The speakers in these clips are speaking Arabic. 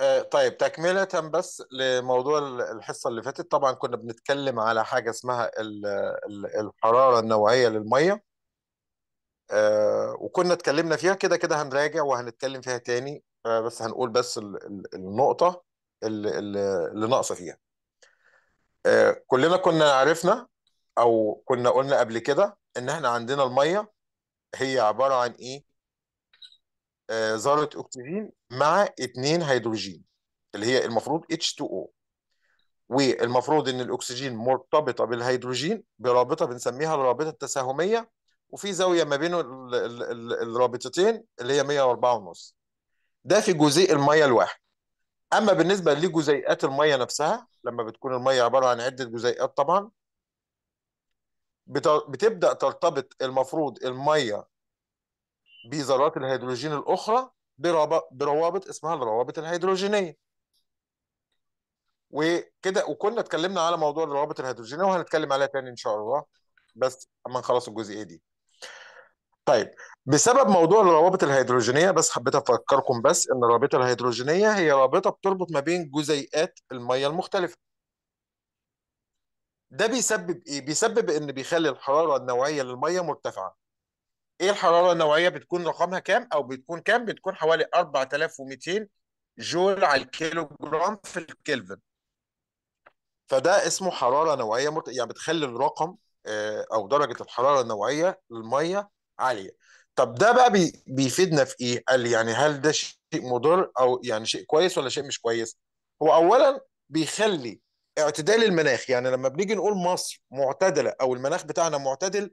آه، طيب تكملة بس لموضوع الحصة اللي فاتت طبعا كنا بنتكلم على حاجة اسمها الحرارة النوعية للمية آه، وكنا اتكلمنا فيها كده كده هنراجع وهنتكلم فيها تاني آه، بس هنقول بس النقطة اللي ناقصة فيها كلنا كنا عرفنا أو كنا قلنا قبل كده إن احنا عندنا المية هي عبارة عن إيه آه، ذره اكسجين مع اثنين هيدروجين اللي هي المفروض H2O والمفروض ان الاكسجين مرتبطه بالهيدروجين برابطه بنسميها الرابطه التساهميه وفي زاويه ما بين الرابطتين اللي هي 104 ونص ده في جزيء الميه الواحد اما بالنسبه لجزيئات الميه نفسها لما بتكون الميه عباره عن عده جزيئات طبعا بتبدا ترتبط المفروض الميه بذرات الهيدروجين الأخرى بروابط اسمها الروابط الهيدروجينية وكده وكنا اتكلمنا على موضوع الروابط الهيدروجينية وهنتكلم عليها تاني إن شاء الله بس أما نخلص الجزئية دي طيب بسبب موضوع الروابط الهيدروجينيه بس حبيت افكركم بس ان الرابطه الهيدروجينيه هي رابطه بتربط ما بين جزيئات الميه المختلفه ده بيسبب ايه بيسبب ان بيخلي الحراره النوعيه للميه مرتفعه ايه الحراره النوعيه بتكون رقمها كام او بتكون كام بتكون حوالي 4200 جول على الكيلو جرام في الكلفن فده اسمه حراره نوعيه مرت... يعني بتخلي الرقم آه، او درجه الحراره النوعيه للميه عاليه طب ده بقى بي... بيفيدنا في ايه قال لي يعني هل ده شيء مضر او يعني شيء كويس ولا شيء مش كويس هو اولا بيخلي اعتدال المناخ يعني لما بنيجي نقول مصر معتدله او المناخ بتاعنا معتدل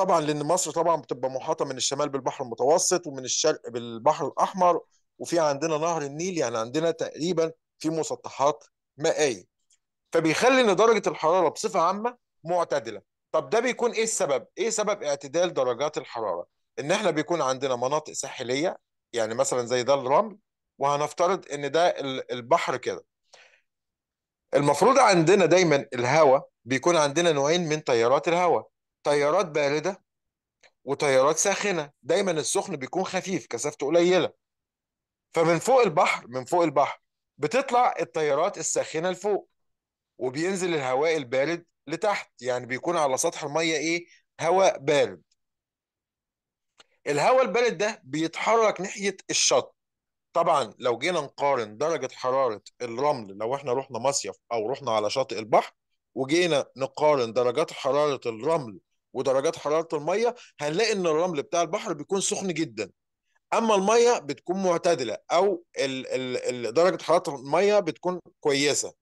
طبعا لان مصر طبعا بتبقى محاطه من الشمال بالبحر المتوسط ومن الشرق بالبحر الاحمر وفي عندنا نهر النيل يعني عندنا تقريبا في مسطحات مائيه فبيخلي ان درجه الحراره بصفه عامه معتدله طب ده بيكون ايه السبب ايه سبب اعتدال درجات الحراره ان احنا بيكون عندنا مناطق ساحليه يعني مثلا زي ده الرمل وهنفترض ان ده البحر كده المفروض عندنا دايما الهواء بيكون عندنا نوعين من تيارات الهواء تيارات بارده وتيارات ساخنه دايما السخن بيكون خفيف كثافته قليله فمن فوق البحر من فوق البحر بتطلع التيارات الساخنه لفوق وبينزل الهواء البارد لتحت يعني بيكون على سطح الميه ايه هواء بارد الهواء البارد ده بيتحرك ناحيه الشط طبعا لو جينا نقارن درجه حراره الرمل لو احنا رحنا مصيف او رحنا على شاطئ البحر وجينا نقارن درجات حراره الرمل ودرجات حراره الميه هنلاقي ان الرمل بتاع البحر بيكون سخن جدا اما الميه بتكون معتدله او ال ال درجه حراره الميه بتكون كويسه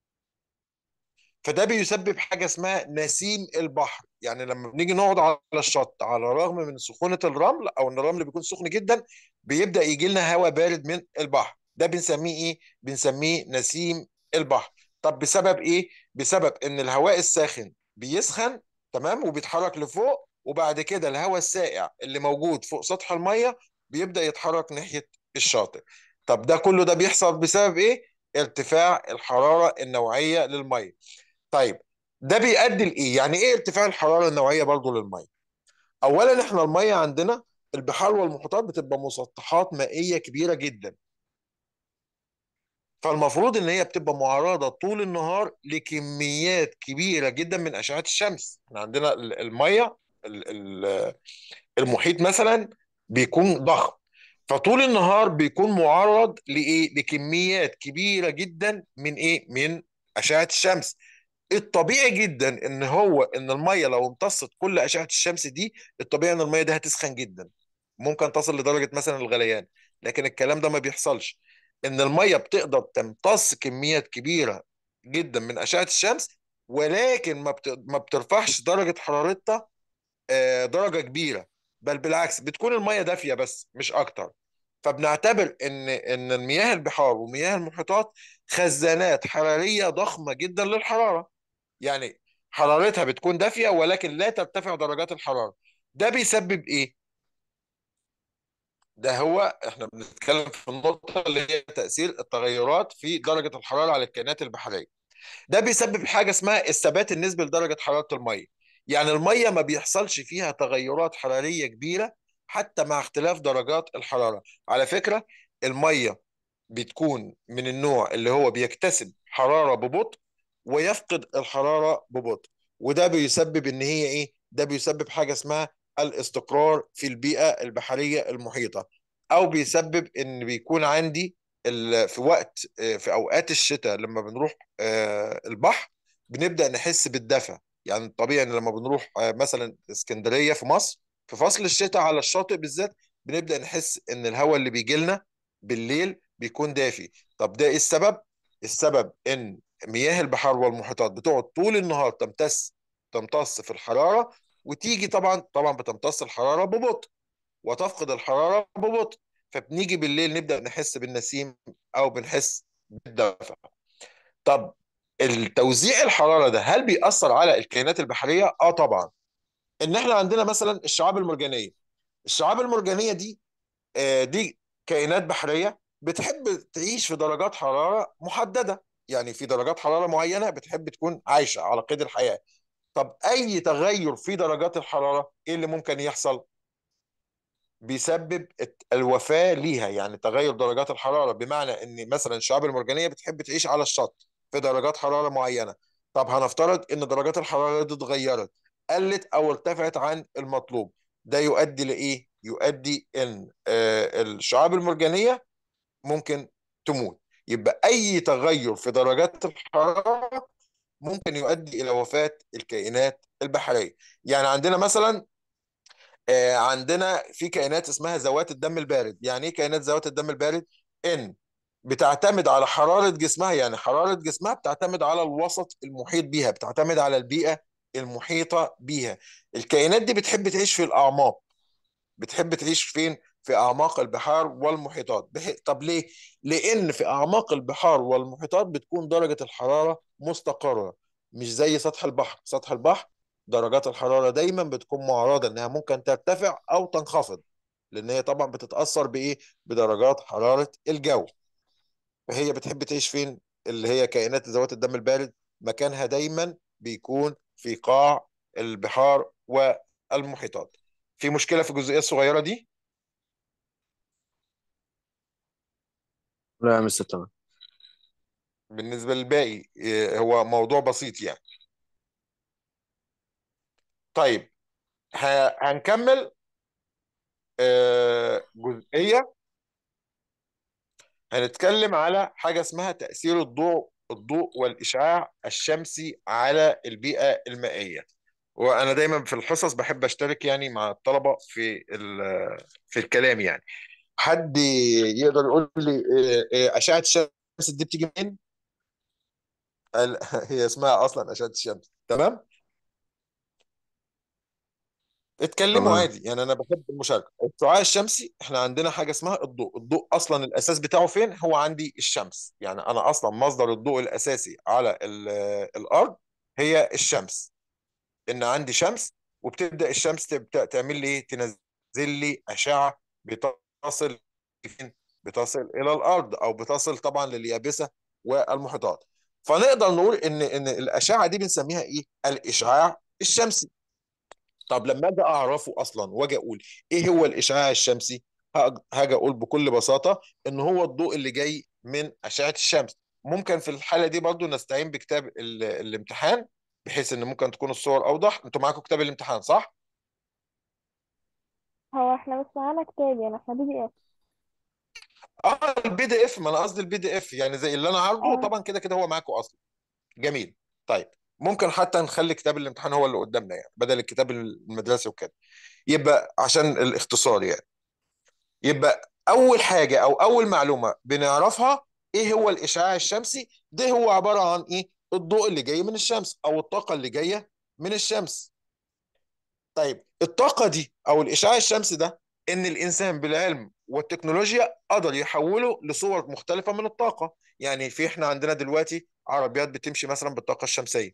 فده بيسبب حاجه اسمها نسيم البحر يعني لما بنيجي نقعد على الشط على الرغم من سخونه الرمل او ان الرمل بيكون سخن جدا بيبدا يجي لنا هواء بارد من البحر ده بنسميه ايه بنسميه نسيم البحر طب بسبب ايه بسبب ان الهواء الساخن بيسخن تمام وبيتحرك لفوق وبعد كده الهواء السائع اللي موجود فوق سطح الميه بيبدا يتحرك ناحيه الشاطئ طب ده كله ده بيحصل بسبب ايه ارتفاع الحراره النوعيه للميه طيب ده بيؤدي لايه يعني ايه ارتفاع الحراره النوعيه برضو للميه اولا احنا الميه عندنا البحار والمحيطات بتبقى مسطحات مائيه كبيره جدا فالمفروض ان هي بتبقى معرضه طول النهار لكميات كبيره جدا من اشعه الشمس احنا عندنا الميه المحيط مثلا بيكون ضخم فطول النهار بيكون معرض لايه لكميات كبيره جدا من ايه من اشعه الشمس الطبيعي جدا ان هو ان الميه لو امتصت كل اشعه الشمس دي الطبيعي ان الميه دي هتسخن جدا ممكن تصل لدرجه مثلا الغليان لكن الكلام ده ما بيحصلش ان الميه بتقدر تمتص كميات كبيره جدا من اشعه الشمس ولكن ما ما بترفعش درجه حرارتها آه، درجه كبيره بل بالعكس بتكون الميه دافيه بس مش اكتر فبنعتبر ان ان المياه البحار ومياه المحيطات خزانات حراريه ضخمه جدا للحراره يعني حرارتها بتكون دافيه ولكن لا ترتفع درجات الحراره ده بيسبب ايه ده هو احنا بنتكلم في النقطه اللي هي تاثير التغيرات في درجه الحراره على الكائنات البحريه ده بيسبب حاجه اسمها الثبات النسبي لدرجه حراره الميه يعني الميه ما بيحصلش فيها تغيرات حراريه كبيره حتى مع اختلاف درجات الحراره على فكره الميه بتكون من النوع اللي هو بيكتسب حراره ببطء ويفقد الحراره ببطء وده بيسبب ان هي ايه ده بيسبب حاجه اسمها الاستقرار في البيئة البحرية المحيطة أو بيسبب إن بيكون عندي في وقت آه، في أوقات الشتاء لما بنروح آه، البحر بنبدأ نحس بالدفى يعني طبيعي إن لما بنروح آه، مثلا اسكندرية في مصر في فصل الشتاء على الشاطئ بالذات بنبدأ نحس إن الهواء اللي بيجي لنا بالليل بيكون دافي طب ده إيه السبب؟ السبب إن مياه البحار والمحيطات بتقعد طول النهار تمتص تمتص في الحراره وتيجي طبعا طبعا بتمتص الحراره ببطء وتفقد الحراره ببطء فبنيجي بالليل نبدا نحس بالنسيم او بنحس بالدفع طب التوزيع الحراره ده هل بيأثر على الكائنات البحريه اه طبعا ان احنا عندنا مثلا الشعاب المرجانيه الشعاب المرجانيه دي آه، دي كائنات بحريه بتحب تعيش في درجات حراره محدده يعني في درجات حراره معينه بتحب تكون عايشه على قيد الحياه طب اي تغير في درجات الحراره ايه اللي ممكن يحصل بيسبب الوفاه ليها يعني تغير درجات الحراره بمعنى ان مثلا الشعاب المرجانيه بتحب تعيش على الشط في درجات حراره معينه طب هنفترض ان درجات الحراره دي اتغيرت قلت او ارتفعت عن المطلوب ده يؤدي لايه يؤدي ان آه، الشعاب المرجانيه ممكن تموت يبقى اي تغير في درجات الحراره ممكن يؤدي الى وفاه الكائنات البحريه يعني عندنا مثلا آه، عندنا في كائنات اسمها ذوات الدم البارد يعني ايه كائنات ذوات الدم البارد ان بتعتمد على حراره جسمها يعني حراره جسمها بتعتمد على الوسط المحيط بيها بتعتمد على البيئه المحيطه بيها الكائنات دي بتحب تعيش في الاعماق بتحب تعيش فين في اعماق البحار والمحيطات طب ليه لان في اعماق البحار والمحيطات بتكون درجه الحراره مستقره مش زي سطح البحر سطح البحر درجات الحراره دايما بتكون معرضه انها ممكن ترتفع او تنخفض لان هي طبعا بتتاثر بايه بدرجات حراره الجو فهي بتحب تعيش فين اللي هي كائنات ذوات الدم البارد مكانها دايما بيكون في قاع البحار والمحيطات في مشكله في الجزئيه الصغيره دي لا يا مستر تمام بالنسبه للباقي آه، هو موضوع بسيط يعني طيب هنكمل آه، جزئيه هنتكلم على حاجه اسمها تاثير الضوء الضوء والاشعاع الشمسي على البيئه المائيه وانا دايما في الحصص بحب اشترك يعني مع الطلبه في في الكلام يعني حد يقدر يقول لي آه، اشعه الشمس دي بتيجي منين هي اسمها اصلا اشعه الشمس تمام اتكلموا تمام عادي يعني انا بحب المشاركه الشعاع الشمسي احنا عندنا حاجه اسمها الضوء الضوء اصلا الاساس بتاعه فين هو عندي الشمس يعني انا اصلا مصدر الضوء الاساسي على الارض هي الشمس ان عندي شمس وبتبدا الشمس تبدا تعمل لي ايه تنزل لي اشعه بتصل فين بتصل الى الارض او بتصل طبعا لليابسه والمحيطات فنقدر نقول ان ان الاشعه دي بنسميها ايه؟ الاشعاع الشمسي. طب لما اجي اعرفه اصلا واجي اقول ايه هو الاشعاع الشمسي؟ هاجي اقول بكل بساطه ان هو الضوء اللي جاي من اشعه الشمس. ممكن في الحاله دي برضو نستعين بكتاب الامتحان بحيث ان ممكن تكون الصور اوضح، انتوا معاكم كتاب الامتحان صح؟ هو احنا مش معانا كتاب يعني احنا بي دي اف اه البي دي اف ما انا قصدي البي دي اف يعني زي اللي انا عارضه آه. طبعا كده كده هو معاكم اصلا جميل طيب ممكن حتى نخلي كتاب الامتحان هو اللي قدامنا يعني بدل الكتاب المدرسي وكده يبقى عشان الاختصار يعني يبقى اول حاجه او اول معلومه بنعرفها ايه هو الاشعاع الشمسي ده هو عباره عن ايه الضوء اللي جاي من الشمس او الطاقه اللي جايه من الشمس طيب الطاقه دي او الاشعاع الشمسي ده ان الانسان بالعلم والتكنولوجيا قدر يحوله لصور مختلفه من الطاقه يعني في احنا عندنا دلوقتي عربيات بتمشي مثلا بالطاقه الشمسيه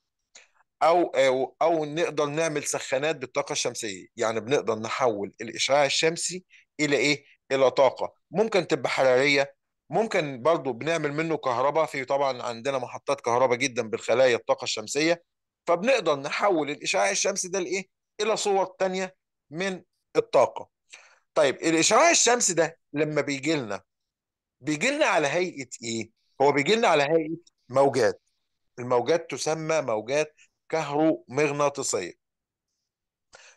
او او او نقدر نعمل سخانات بالطاقه الشمسيه يعني بنقدر نحول الاشعاع الشمسي الى ايه الى طاقه ممكن تبقى حراريه ممكن برضو بنعمل منه كهرباء في طبعا عندنا محطات كهرباء جدا بالخلايا الطاقه الشمسيه فبنقدر نحول الاشعاع الشمسي ده لايه الى صور تانية من الطاقه طيب الاشعاع الشمسي ده لما بيجي لنا بيجي لنا على هيئه ايه؟ هو بيجي لنا على هيئه موجات الموجات تسمى موجات كهرومغناطيسيه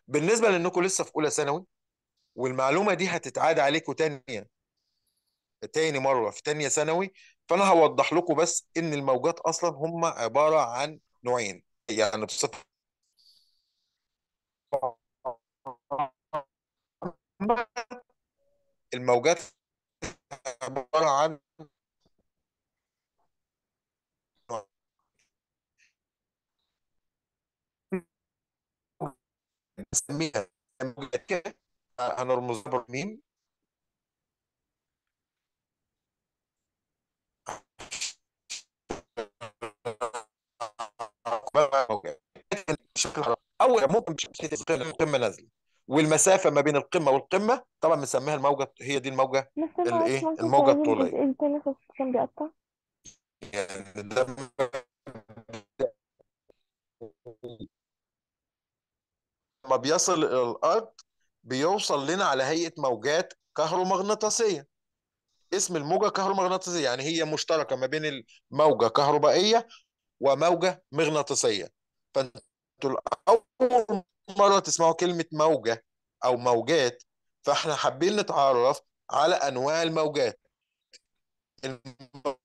بالنسبه لانكم لسه في اولى ثانوي والمعلومه دي هتتعاد عليكم تانية تاني مره في تانية ثانوي فانا هوضح لكم بس ان الموجات اصلا هم عباره عن نوعين يعني بصفه الموجات عبارة عن نسميها موجات كده هنرمز بالميم بشكل اول ممكن قمه نازله والمسافه ما بين القمه والقمه طبعا بنسميها الموجه هي دي الموجه الايه الموجه الطوليه يعني ده لما بيصل الى الارض بيوصل لنا على هيئه موجات كهرومغناطيسيه اسم الموجه كهرومغناطيسيه يعني هي مشتركه ما بين الموجه كهربائيه وموجه مغناطيسيه فانتوا الاول مرة تسمعوا كلمة موجة أو موجات فإحنا حابين نتعرف على أنواع الموجات الموجات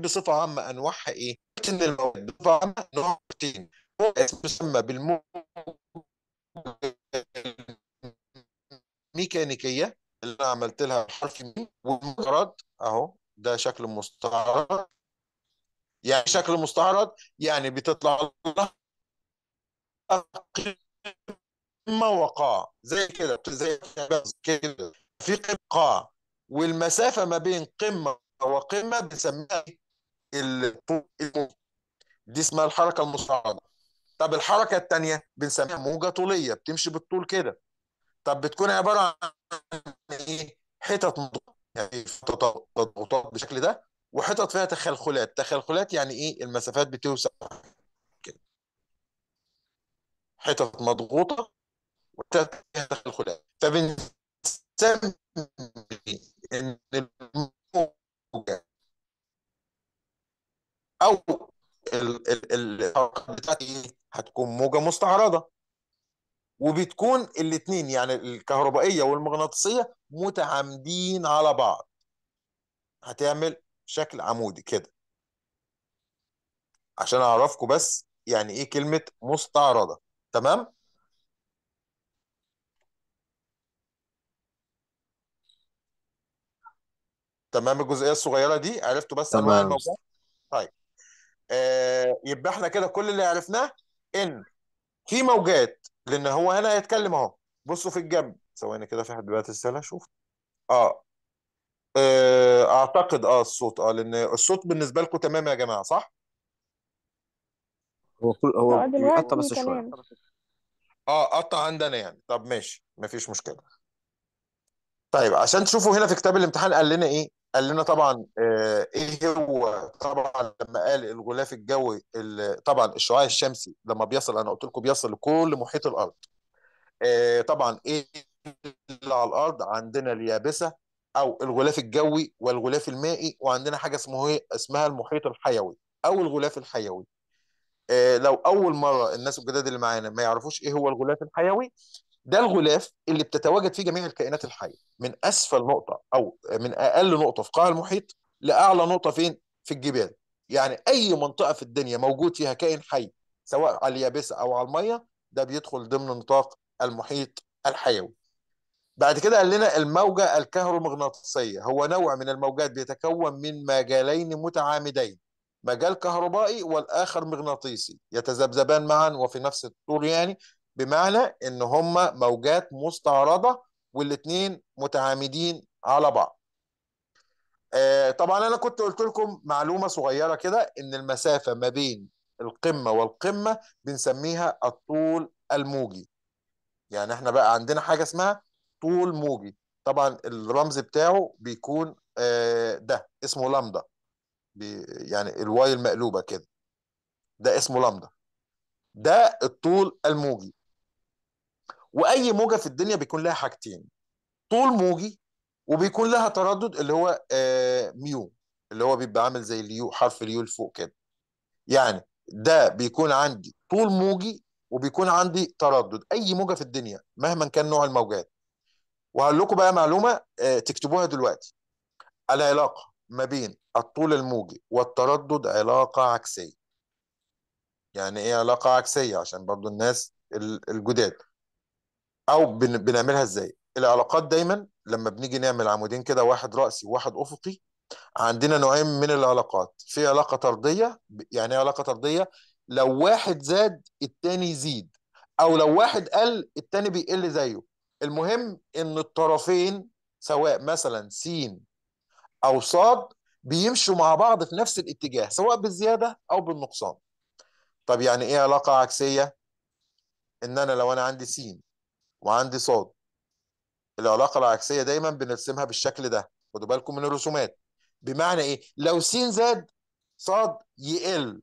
بصفة عامة أنواعها إيه؟ إن الموجات بصفة عامة نوعين تسمى هو يسمى بالموجة الميكانيكية اللي أنا عملت لها حرف مي والمجرد أهو ده شكل مستعرض يعني شكل مستعرض يعني بتطلع لها قمة وقاع زي كده زي كده في قاع والمسافة ما بين قمة وقمة بنسميها دي اسمها الحركة المصعدة طب الحركة الثانية بنسميها موجة طولية بتمشي بالطول كده طب بتكون عبارة عن ايه؟ حتت يعني تضغطات بالشكل ده وحتت فيها تخلخلات تخلخلات يعني ايه المسافات بتوسع حتت مضغوطه وتدخل الخلايا فبنسمي ان الموجه او الحركه بتاعتي هتكون موجه مستعرضه وبتكون الاثنين يعني الكهربائيه والمغناطيسيه متعامدين على بعض هتعمل شكل عمودي كده عشان اعرفكم بس يعني ايه كلمه مستعرضه تمام تمام الجزئيه الصغيره دي عرفتوا بس انواع الموجات طيب آه يبقى احنا كده كل اللي عرفناه ان في موجات لان هو هنا هيتكلم اهو بصوا في الجنب ثواني كده في حد بيبعت رساله شوف اه آه، اعتقد اه الصوت اه لان الصوت بالنسبه لكم تمام يا جماعه صح؟ هو كل هو حتى آه، بيقطع بس شوية اه قطع عندنا يعني طب ماشي مفيش مشكله طيب عشان تشوفوا هنا في كتاب الامتحان قال لنا ايه قال لنا طبعا آه، ايه هو طبعا لما قال الغلاف الجوي طبعا الشعاع الشمسي لما بيصل انا قلت لكم بيصل لكل محيط الارض إيه طبعا ايه اللي على الارض عندنا اليابسه او الغلاف الجوي والغلاف المائي وعندنا حاجه اسمه إيه؟ اسمها المحيط الحيوي او الغلاف الحيوي آه، لو اول مره الناس الجداد اللي معانا ما يعرفوش ايه هو الغلاف الحيوي ده الغلاف اللي بتتواجد فيه جميع الكائنات الحيه من اسفل نقطه او من اقل نقطه في قاع المحيط لاعلى نقطه فين في الجبال يعني اي منطقه في الدنيا موجود فيها كائن حي سواء على اليابسه او على الميه ده بيدخل ضمن نطاق المحيط الحيوي بعد كده قال لنا الموجة الكهرومغناطيسية هو نوع من الموجات بيتكون من مجالين متعامدين مجال كهربائي والآخر مغناطيسي يتذبذبان معا وفي نفس الطول يعني بمعنى إن هما موجات مستعرضة والاتنين متعامدين على بعض آه، طبعا أنا كنت قلت لكم معلومة صغيرة كده إن المسافة ما بين القمة والقمة بنسميها الطول الموجي يعني احنا بقى عندنا حاجة اسمها طول موجي طبعا الرمز بتاعه بيكون آه، ده اسمه لامدا بي يعني الواي المقلوبه كده ده اسمه لامدا ده الطول الموجي واي موجه في الدنيا بيكون لها حاجتين طول موجي وبيكون لها تردد اللي هو آه ميو اللي هو بيبقى عامل زي اليو حرف اليو لفوق كده يعني ده بيكون عندي طول موجي وبيكون عندي تردد اي موجه في الدنيا مهما كان نوع الموجات وهقول لكم بقى معلومه آه تكتبوها دلوقتي العلاقه ما بين الطول الموجي والتردد علاقة عكسية يعني ايه علاقة عكسية عشان برضو الناس الجداد او بنعملها ازاي العلاقات دايما لما بنيجي نعمل عمودين كده واحد رأسي وواحد افقي عندنا نوعين من العلاقات في علاقة طردية يعني ايه علاقة طردية لو واحد زاد التاني يزيد او لو واحد قل التاني بيقل زيه المهم ان الطرفين سواء مثلا سين او صاد بيمشوا مع بعض في نفس الاتجاه سواء بالزياده او بالنقصان طب يعني ايه علاقه عكسيه ان انا لو انا عندي س وعندي صاد العلاقه العكسيه دايما بنرسمها بالشكل ده خدوا بالكم من الرسومات بمعنى ايه لو س زاد صاد يقل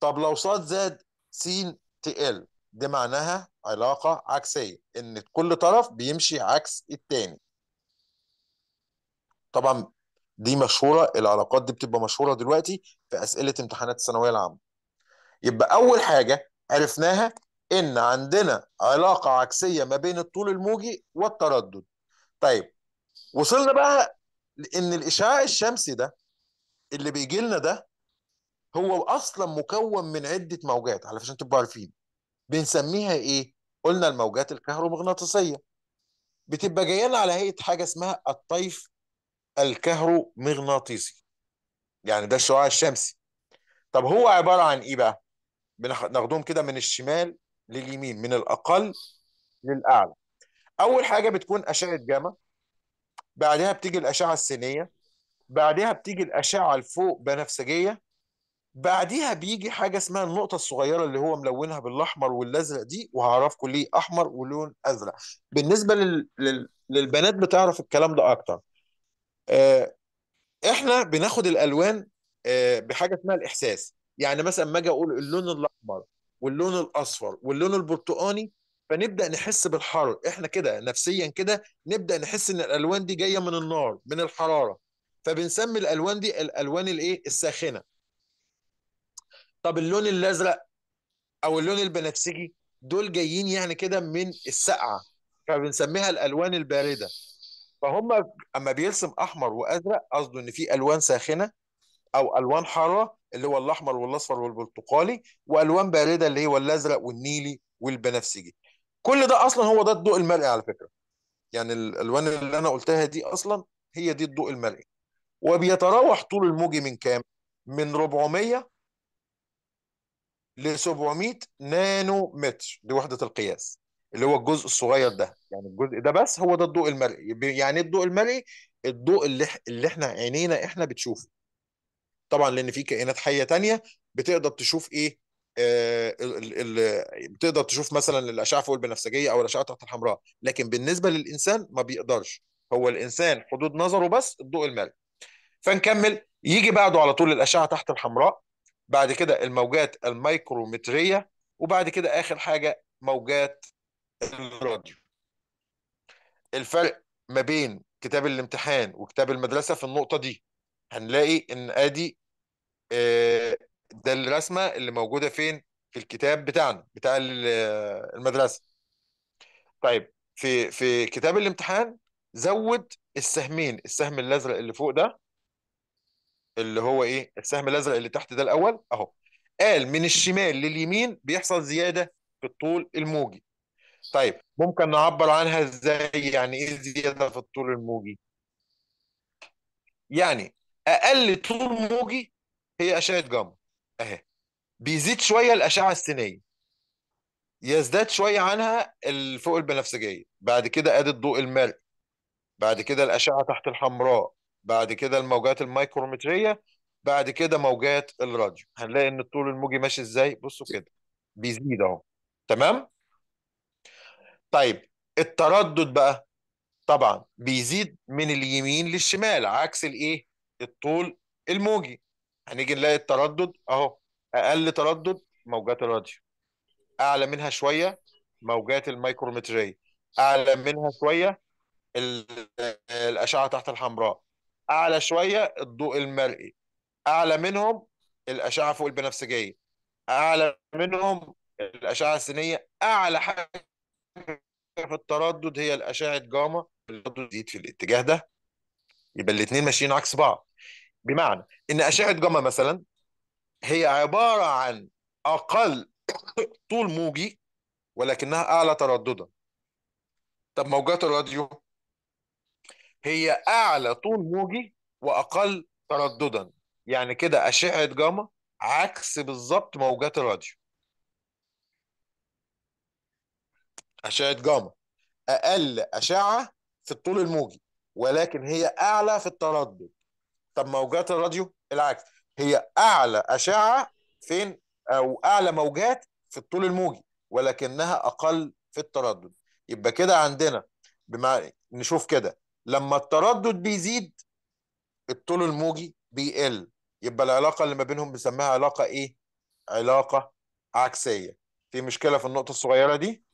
طب لو صاد زاد س تقل دي معناها علاقه عكسيه ان كل طرف بيمشي عكس التاني طبعا دي مشهوره العلاقات دي بتبقى مشهوره دلوقتي في اسئله امتحانات الثانويه العامه يبقى اول حاجه عرفناها ان عندنا علاقه عكسيه ما بين الطول الموجي والتردد طيب وصلنا بقى ان الاشعاع الشمسي ده اللي بيجي لنا ده هو اصلا مكون من عده موجات علشان تبقوا عارفين بنسميها ايه قلنا الموجات الكهرومغناطيسيه بتبقى جايه لنا على هيئه حاجه اسمها الطيف الكهرومغناطيسي يعني ده الشعاع الشمسي طب هو عبارة عن إيه بقى؟ بناخدهم كده من الشمال لليمين من الأقل للأعلى أول حاجة بتكون أشعة جاما بعدها بتيجي الأشعة السينية بعدها بتيجي الأشعة الفوق بنفسجية بعدها بيجي حاجة اسمها النقطة الصغيرة اللي هو ملونها بالأحمر والأزرق دي وهعرفكم ليه أحمر ولون أزرق بالنسبة لل... لل... للبنات بتعرف الكلام ده أكتر آه، احنا بناخد الالوان آه، بحاجه اسمها الاحساس يعني مثلا ما اجي اقول اللون الاحمر واللون الاصفر واللون البرتقاني فنبدا نحس بالحر احنا كده نفسيا كده نبدا نحس ان الالوان دي جايه من النار من الحراره فبنسمي الالوان دي الالوان الايه الساخنه طب اللون الازرق او اللون البنفسجي دول جايين يعني كده من السقعه فبنسميها الالوان البارده فهم اما بيرسم احمر وازرق قصده ان في الوان ساخنه او الوان حاره اللي هو الاحمر والاصفر والبرتقالي والوان بارده اللي هو الازرق والنيلي والبنفسجي كل ده اصلا هو ده الضوء المرئي على فكره يعني الالوان اللي انا قلتها دي اصلا هي دي الضوء المرئي وبيتراوح طول الموجي من كام من 400 ل 700 نانو متر دي وحده القياس اللي هو الجزء الصغير ده يعني الجزء ده بس هو ده الضوء المرئي يعني ايه الضوء المرئي الضوء اللي اللي احنا عينينا احنا بتشوفه طبعا لان في كائنات حيه تانية بتقدر تشوف ايه آه الـ الـ بتقدر تشوف مثلا الاشعه فوق البنفسجيه او الاشعه تحت الحمراء لكن بالنسبه للانسان ما بيقدرش هو الانسان حدود نظره بس الضوء المرئي فنكمل يجي بعده على طول الاشعه تحت الحمراء بعد كده الموجات الميكرومتريه وبعد كده اخر حاجه موجات الراديو الفرق ما بين كتاب الامتحان وكتاب المدرسه في النقطه دي هنلاقي ان ادي آه، ده الرسمه اللي موجوده فين في الكتاب بتاعنا بتاع آه، المدرسه طيب في في كتاب الامتحان زود السهمين السهم الازرق اللي فوق ده اللي هو ايه السهم الازرق اللي تحت ده الاول اهو قال من الشمال لليمين بيحصل زياده في الطول الموجي طيب ممكن نعبر عنها ازاي يعني ايه زياده في الطول الموجي يعني اقل طول موجي هي اشعه جاما اهي بيزيد شويه الاشعه السينيه يزداد شويه عنها فوق البنفسجيه بعد كده ادي الضوء المرئي بعد كده الاشعه تحت الحمراء بعد كده الموجات الميكرومتريه بعد كده موجات الراديو هنلاقي ان الطول الموجي ماشي ازاي بصوا كده بيزيد اهو تمام طيب التردد بقى طبعا بيزيد من اليمين للشمال عكس الايه الطول الموجي هنيجي نلاقي التردد اهو اقل تردد موجات الراديو اعلى منها شويه موجات الميكرومتريه اعلى منها شويه الاشعه تحت الحمراء اعلى شويه الضوء المرئي اعلى منهم الاشعه فوق البنفسجيه اعلى منهم الاشعه السينيه اعلى حاجه في التردد هي الأشعة جاما التردد يزيد في الاتجاه ده يبقى الاثنين ماشيين عكس بعض بمعنى إن أشعة جاما مثلا هي عبارة عن أقل طول موجي ولكنها أعلى ترددا طب موجات الراديو هي أعلى طول موجي وأقل ترددا يعني كده أشعة جاما عكس بالظبط موجات الراديو أشعة جاما أقل أشعة في الطول الموجي ولكن هي أعلى في التردد طب موجات الراديو العكس هي أعلى أشعة فين أو أعلى موجات في الطول الموجي ولكنها أقل في التردد يبقى كده عندنا بمعنى نشوف كده لما التردد بيزيد الطول الموجي بيقل يبقى العلاقة اللي ما بينهم بنسميها علاقة إيه؟ علاقة عكسية في مشكلة في النقطة الصغيرة دي؟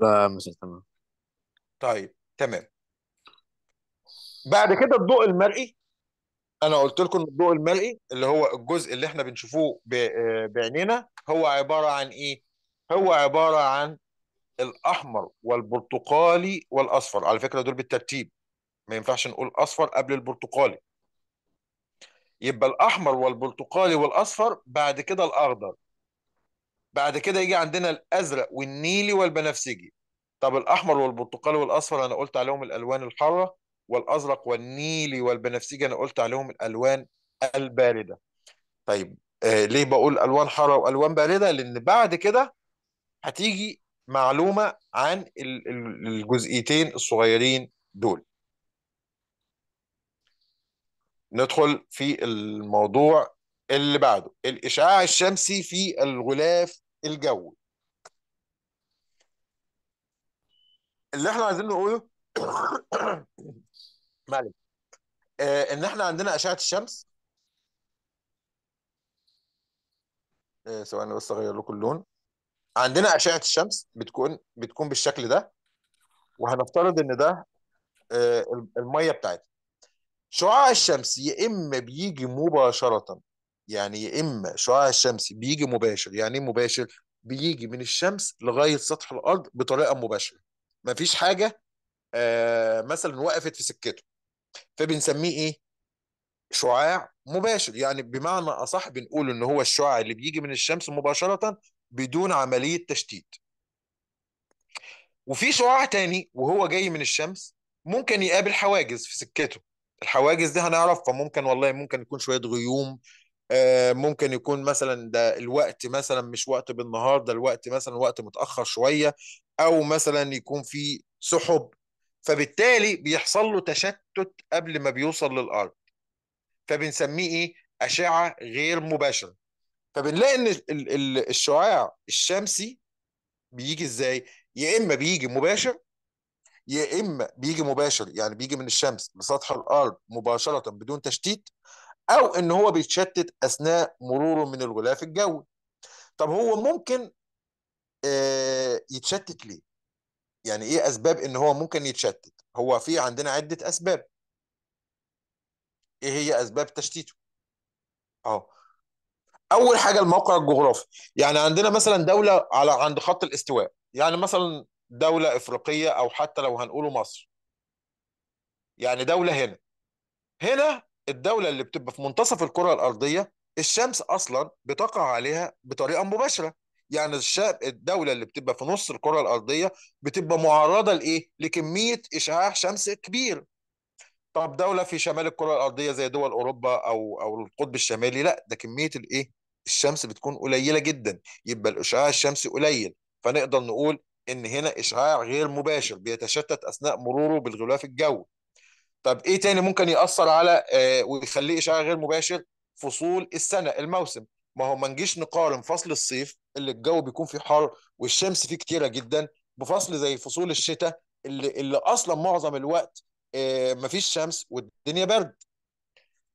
لا مش تمام طيب تمام بعد كده الضوء المرئي انا قلت لكم ان الضوء المرئي اللي هو الجزء اللي احنا بنشوفوه بعينينا هو عباره عن ايه هو عباره عن الاحمر والبرتقالي والاصفر على فكره دول بالترتيب ما ينفعش نقول اصفر قبل البرتقالي يبقى الاحمر والبرتقالي والاصفر بعد كده الاخضر بعد كده يجي عندنا الازرق والنيلي والبنفسجي طب الاحمر والبرتقالي والاصفر انا قلت عليهم الالوان الحاره والازرق والنيلي والبنفسجي انا قلت عليهم الالوان البارده طيب آه ليه بقول الوان حاره والوان بارده لان بعد كده هتيجي معلومه عن الجزئيتين الصغيرين دول ندخل في الموضوع اللي بعده الإشعاع الشمسي في الغلاف الجوي اللي احنا عايزين نقوله معلش آه ان احنا عندنا اشعه الشمس آه بس اغير لكم اللون عندنا اشعه الشمس بتكون بتكون بالشكل ده وهنفترض ان ده آه الميه بتاعتنا شعاع الشمس يا اما بيجي مباشره يعني يا اما شعاع الشمس بيجي مباشر يعني ايه مباشر بيجي من الشمس لغايه سطح الارض بطريقه مباشره مفيش حاجه آه مثلا وقفت في سكته فبنسميه ايه شعاع مباشر يعني بمعنى اصح بنقول ان هو الشعاع اللي بيجي من الشمس مباشره بدون عمليه تشتيت وفي شعاع تاني وهو جاي من الشمس ممكن يقابل حواجز في سكته الحواجز دي هنعرفها ممكن والله ممكن يكون شويه غيوم آه، ممكن يكون مثلا ده الوقت مثلا مش وقت بالنهار ده الوقت مثلا وقت متاخر شويه او مثلا يكون في سحب فبالتالي بيحصل له تشتت قبل ما بيوصل للارض فبنسميه ايه اشعه غير مباشره فبنلاقي ان الشعاع الشمسي بيجي ازاي يا اما بيجي مباشر يا اما بيجي مباشر يعني بيجي من الشمس لسطح الارض مباشره بدون تشتيت او ان هو بيتشتت اثناء مروره من الغلاف الجوي طب هو ممكن آه، يتشتت ليه يعني ايه اسباب ان هو ممكن يتشتت هو في عندنا عده اسباب ايه هي اسباب تشتيته اهو اول حاجه الموقع الجغرافي يعني عندنا مثلا دوله على عند خط الاستواء يعني مثلا دوله افريقيه او حتى لو هنقوله مصر يعني دوله هنا هنا الدوله اللي بتبقى في منتصف الكره الارضيه الشمس اصلا بتقع عليها بطريقه مباشره يعني الشاب الدوله اللي بتبقى في نص الكره الارضيه بتبقى معرضه لايه لكميه اشعاع شمس كبير طب دوله في شمال الكره الارضيه زي دول اوروبا او او القطب الشمالي لا ده كميه الايه الشمس بتكون قليله جدا يبقى الاشعاع الشمسي قليل فنقدر نقول ان هنا اشعاع غير مباشر بيتشتت اثناء مروره بالغلاف الجوي طب ايه تاني ممكن ياثر على آه، ويخليه اشعاع غير مباشر فصول السنه الموسم ما هو ما نجيش نقارن فصل الصيف اللي الجو بيكون فيه حر والشمس فيه كتيره جدا بفصل زي فصول الشتاء اللي اللي اصلا معظم الوقت آه، مفيش شمس والدنيا برد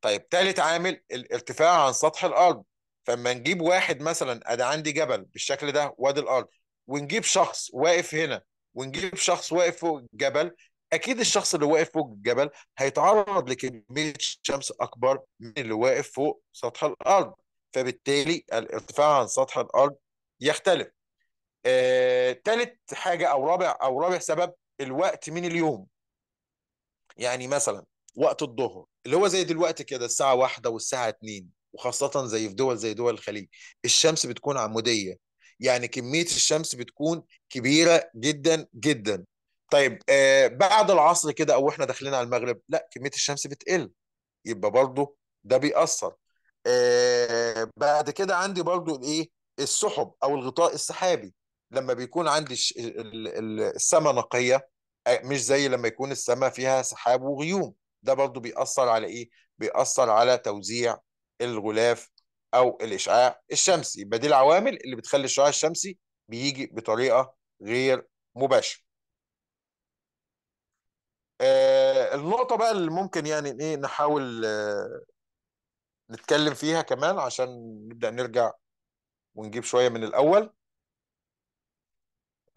طيب تالت عامل الارتفاع عن سطح الارض فما نجيب واحد مثلا انا عندي جبل بالشكل ده وادي الارض ونجيب شخص واقف هنا ونجيب شخص واقف فوق الجبل اكيد الشخص اللي واقف فوق الجبل هيتعرض لكميه شمس اكبر من اللي واقف فوق سطح الارض فبالتالي الارتفاع عن سطح الارض يختلف آه، تالت حاجه او رابع او رابع سبب الوقت من اليوم يعني مثلا وقت الظهر اللي هو زي دلوقتي كده الساعه واحدة والساعه 2 وخاصه زي في دول زي دول الخليج الشمس بتكون عموديه يعني كميه الشمس بتكون كبيره جدا جدا طيب آه بعد العصر كده او احنا داخلين على المغرب لا كميه الشمس بتقل يبقى برضه ده بيأثر آه بعد كده عندي برضه الايه السحب او الغطاء السحابي لما بيكون عندي السماء نقيه آه، مش زي لما يكون السماء فيها سحاب وغيوم ده برضه بيأثر على ايه بيأثر على توزيع الغلاف او الاشعاع الشمسي يبقى دي العوامل اللي بتخلي الشعاع الشمسي بيجي بطريقه غير مباشره النقطة بقى اللي ممكن يعني ايه نحاول آه، نتكلم فيها كمان عشان نبدأ نرجع ونجيب شوية من الأول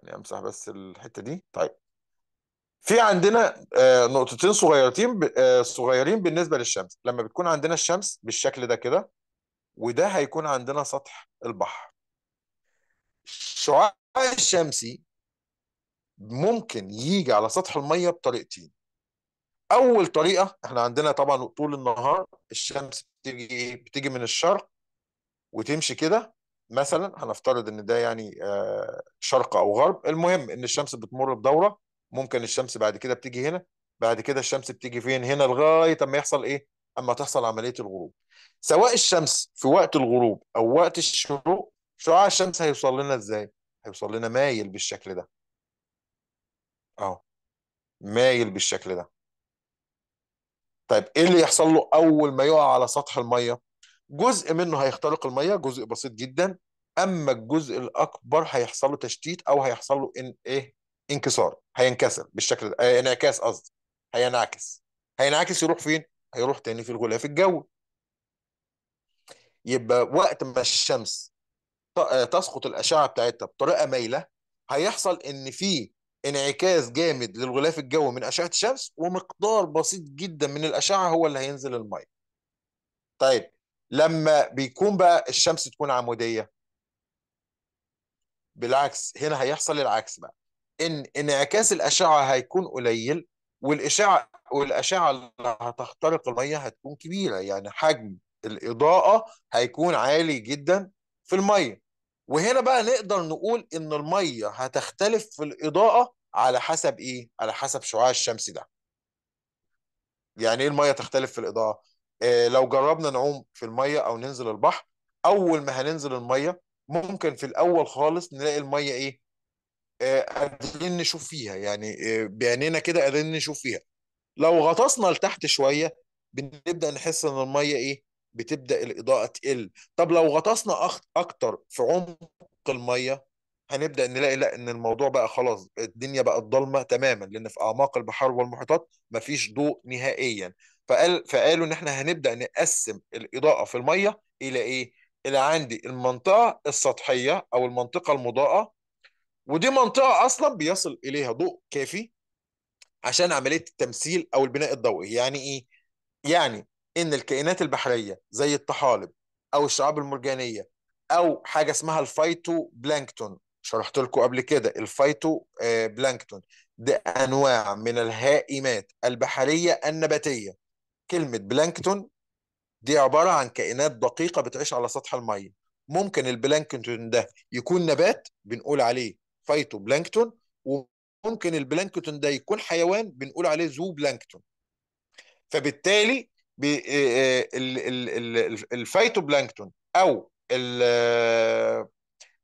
يعني امسح بس الحتة دي طيب في عندنا آه، نقطتين صغيرتين آه، صغيرين بالنسبة للشمس لما بتكون عندنا الشمس بالشكل ده كده وده هيكون عندنا سطح البحر الشعاع الشمسي ممكن يجي على سطح المية بطريقتين اول طريقه احنا عندنا طبعا طول النهار الشمس بتيجي إيه، بتيجي من الشرق وتمشي كده مثلا هنفترض ان ده يعني آه، شرق او غرب المهم ان الشمس بتمر بدوره ممكن الشمس بعد كده بتيجي هنا بعد كده الشمس بتيجي فين هنا لغايه اما يحصل ايه اما تحصل عمليه الغروب سواء الشمس في وقت الغروب او وقت الشروق شعاع الشمس هيوصل لنا ازاي هيوصل لنا مايل بالشكل ده اهو مايل بالشكل ده طيب ايه اللي يحصل له اول ما يقع على سطح الميه جزء منه هيخترق الميه جزء بسيط جدا اما الجزء الاكبر هيحصل له تشتيت او هيحصل له إن ايه انكسار هينكسر بالشكل ده آه انعكاس قصدي هينعكس هينعكس يروح فين هيروح تاني في الغلاف الجوي يبقى وقت ما الشمس آه، تسقط الاشعه بتاعتها بطريقه مايله هيحصل ان في انعكاس جامد للغلاف الجوي من اشعه الشمس ومقدار بسيط جدا من الاشعه هو اللي هينزل الميه طيب لما بيكون بقى الشمس تكون عموديه بالعكس هنا هيحصل العكس بقى ان انعكاس الاشعه هيكون قليل والاشعه والاشعه اللي هتخترق الميه هتكون كبيره يعني حجم الاضاءه هيكون عالي جدا في الميه وهنا بقى نقدر نقول ان الميه هتختلف في الاضاءه على حسب ايه على حسب شعاع الشمس ده يعني ايه الميه تختلف في الاضاءه إيه لو جربنا نعوم في الميه او ننزل البحر اول ما هننزل الميه ممكن في الاول خالص نلاقي الميه ايه آه، قادرين نشوف فيها يعني آه، بعينينا كده قادرين نشوف فيها لو غطسنا لتحت شويه بنبدا نحس ان الميه ايه بتبدا الاضاءه تقل طب لو غطسنا اكتر في عمق الميه هنبدا نلاقي لا ان الموضوع بقى خلاص الدنيا بقت ضلمه تماما لان في اعماق البحار والمحيطات مفيش ضوء نهائيا فقال فقالوا ان احنا هنبدا نقسم الاضاءه في الميه الى ايه الى عندي المنطقه السطحيه او المنطقه المضاءه ودي منطقه اصلا بيصل اليها ضوء كافي عشان عمليه التمثيل او البناء الضوئي يعني ايه يعني ان الكائنات البحريه زي الطحالب او الشعاب المرجانيه او حاجه اسمها الفايتو بلانكتون شرحت لكم قبل كده الفايتو آه، بلانكتون ده انواع من الهائمات البحريه النباتيه كلمه بلانكتون دي عباره عن كائنات دقيقه بتعيش على سطح الميه ممكن البلانكتون ده يكون نبات بنقول عليه فايتو بلانكتون وممكن البلانكتون ده يكون حيوان بنقول عليه زو بلانكتون فبالتالي بالفيتوبلانكتون إيه، إيه، او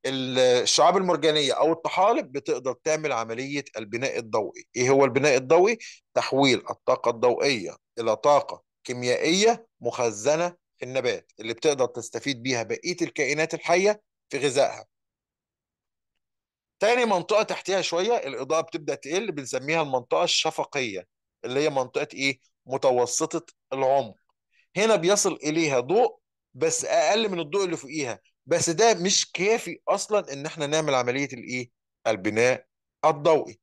الشعاب المرجانيه او الطحالب بتقدر تعمل عمليه البناء الضوئي ايه هو البناء الضوئي تحويل الطاقه الضوئيه الى طاقه كيميائيه مخزنه في النبات اللي بتقدر تستفيد بيها بقيه الكائنات الحيه في غذائها تاني منطقه تحتها شويه الاضاءه بتبدا تقل بنسميها المنطقه الشفقيه اللي هي منطقه ايه متوسطه العمق هنا بيصل اليها ضوء بس اقل من الضوء اللي فوقيها بس ده مش كافي اصلا ان احنا نعمل عمليه الايه البناء الضوئي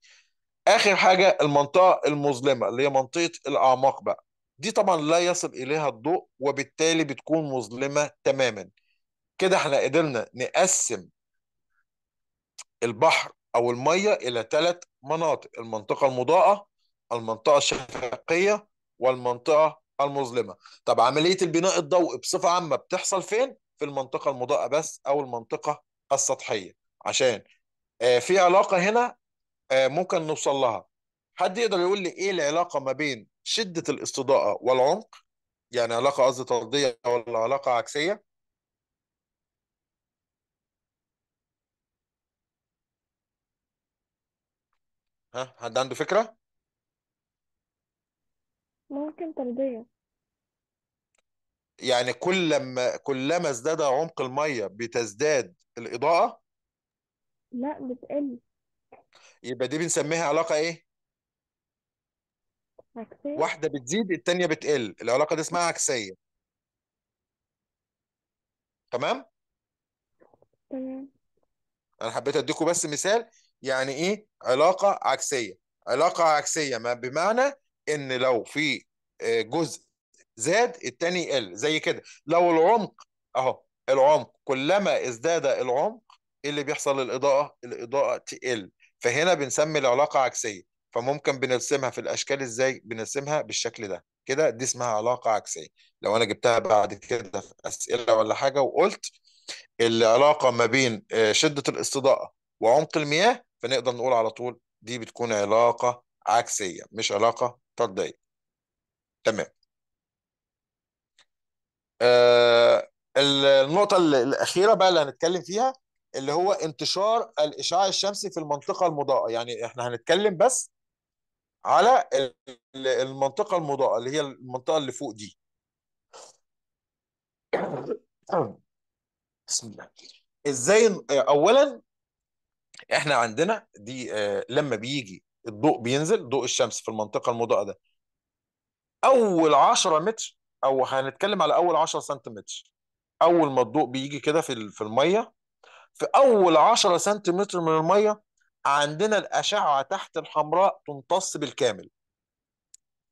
اخر حاجه المنطقه المظلمه اللي هي منطقه الاعماق بقى دي طبعا لا يصل اليها الضوء وبالتالي بتكون مظلمه تماما كده احنا قدرنا نقسم البحر او الميه الى ثلاث مناطق المنطقه المضاءه المنطقه الشرقيه والمنطقه المظلمه طب عمليه البناء الضوئي بصفه عامه بتحصل فين في المنطقه المضاءه بس او المنطقه السطحيه عشان آه، في علاقه هنا آه، ممكن نوصل لها حد يقدر يقول لي ايه العلاقه ما بين شده الاستضاءه والعمق يعني علاقه قصدي طرديه ولا علاقه عكسيه ها حد عنده فكره ممكن طردية يعني كلما كلما ازداد عمق المية بتزداد الإضاءة لا بتقل يبقى دي بنسميها علاقة إيه؟ عكسية واحدة بتزيد التانية بتقل العلاقة دي اسمها عكسية تمام؟ تمام أنا حبيت أديكم بس مثال يعني إيه علاقة عكسية علاقة عكسية ما بمعنى ان لو في آه، جزء زاد التاني يقل زي كده لو العمق اهو العمق كلما ازداد العمق ايه اللي بيحصل للاضاءه الاضاءه تقل فهنا بنسمي العلاقه عكسيه فممكن بنرسمها في الاشكال ازاي بنرسمها بالشكل ده كده دي اسمها علاقه عكسيه لو انا جبتها بعد كده في اسئله ولا حاجه وقلت العلاقه ما بين آه، شده الاستضاءه وعمق المياه فنقدر نقول على طول دي بتكون علاقه عكسيه مش علاقه ثلاث دقايق تمام آه النقطة الأخيرة بقى اللي هنتكلم فيها اللي هو انتشار الإشعاع الشمسي في المنطقة المضاءة يعني احنا هنتكلم بس على المنطقة المضاءة اللي هي المنطقة اللي فوق دي بسم الله ازاي اولا احنا عندنا دي آه، لما بيجي الضوء بينزل ضوء الشمس في المنطقه المضاءه ده اول 10 متر او هنتكلم على اول 10 سنتيمتر اول ما الضوء بيجي كده في في الميه في اول 10 سنتيمتر من الميه عندنا الاشعه تحت الحمراء تمتص بالكامل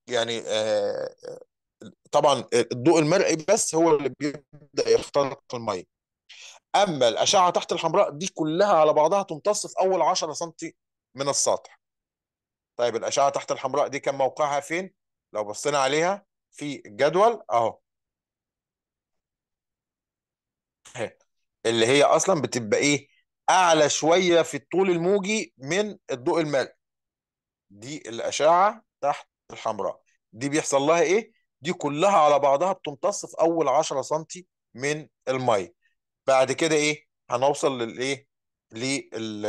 يعني آه، آه، طبعا الضوء المرئي بس هو اللي بيبدا يخترق الميه اما الاشعه تحت الحمراء دي كلها على بعضها تمتص في اول 10 سم من السطح طيب الاشعه تحت الحمراء دي كان موقعها فين لو بصينا عليها في الجدول اهو اللي هي اصلا بتبقى ايه اعلى شويه في الطول الموجي من الضوء المال دي الاشعه تحت الحمراء دي بيحصل لها ايه دي كلها على بعضها بتمتص في اول 10 سم من الميه بعد كده ايه هنوصل للايه لل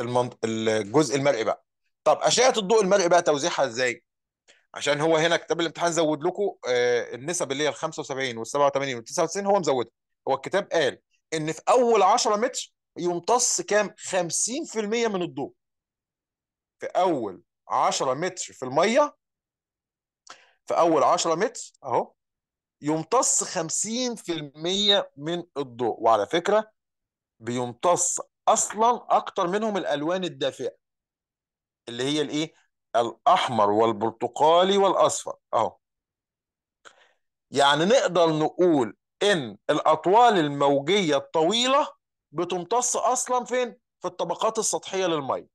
المنط... الجزء المرئي بقى طب اشعه الضوء المرئي بقى توزيعها ازاي عشان هو هنا كتاب الامتحان زود لكم آه، النسب اللي هي ال 75 وال 87 وال 99 هو مزودها هو الكتاب قال ان في اول 10 متر يمتص كام 50% من الضوء في اول 10 متر في الميه في اول 10 متر اهو يمتص 50% من الضوء وعلى فكره بيمتص اصلا اكتر منهم الالوان الدافئه اللي هي الايه الاحمر والبرتقالي والاصفر اهو يعني نقدر نقول ان الاطوال الموجيه الطويله بتمتص اصلا فين في الطبقات السطحيه للميه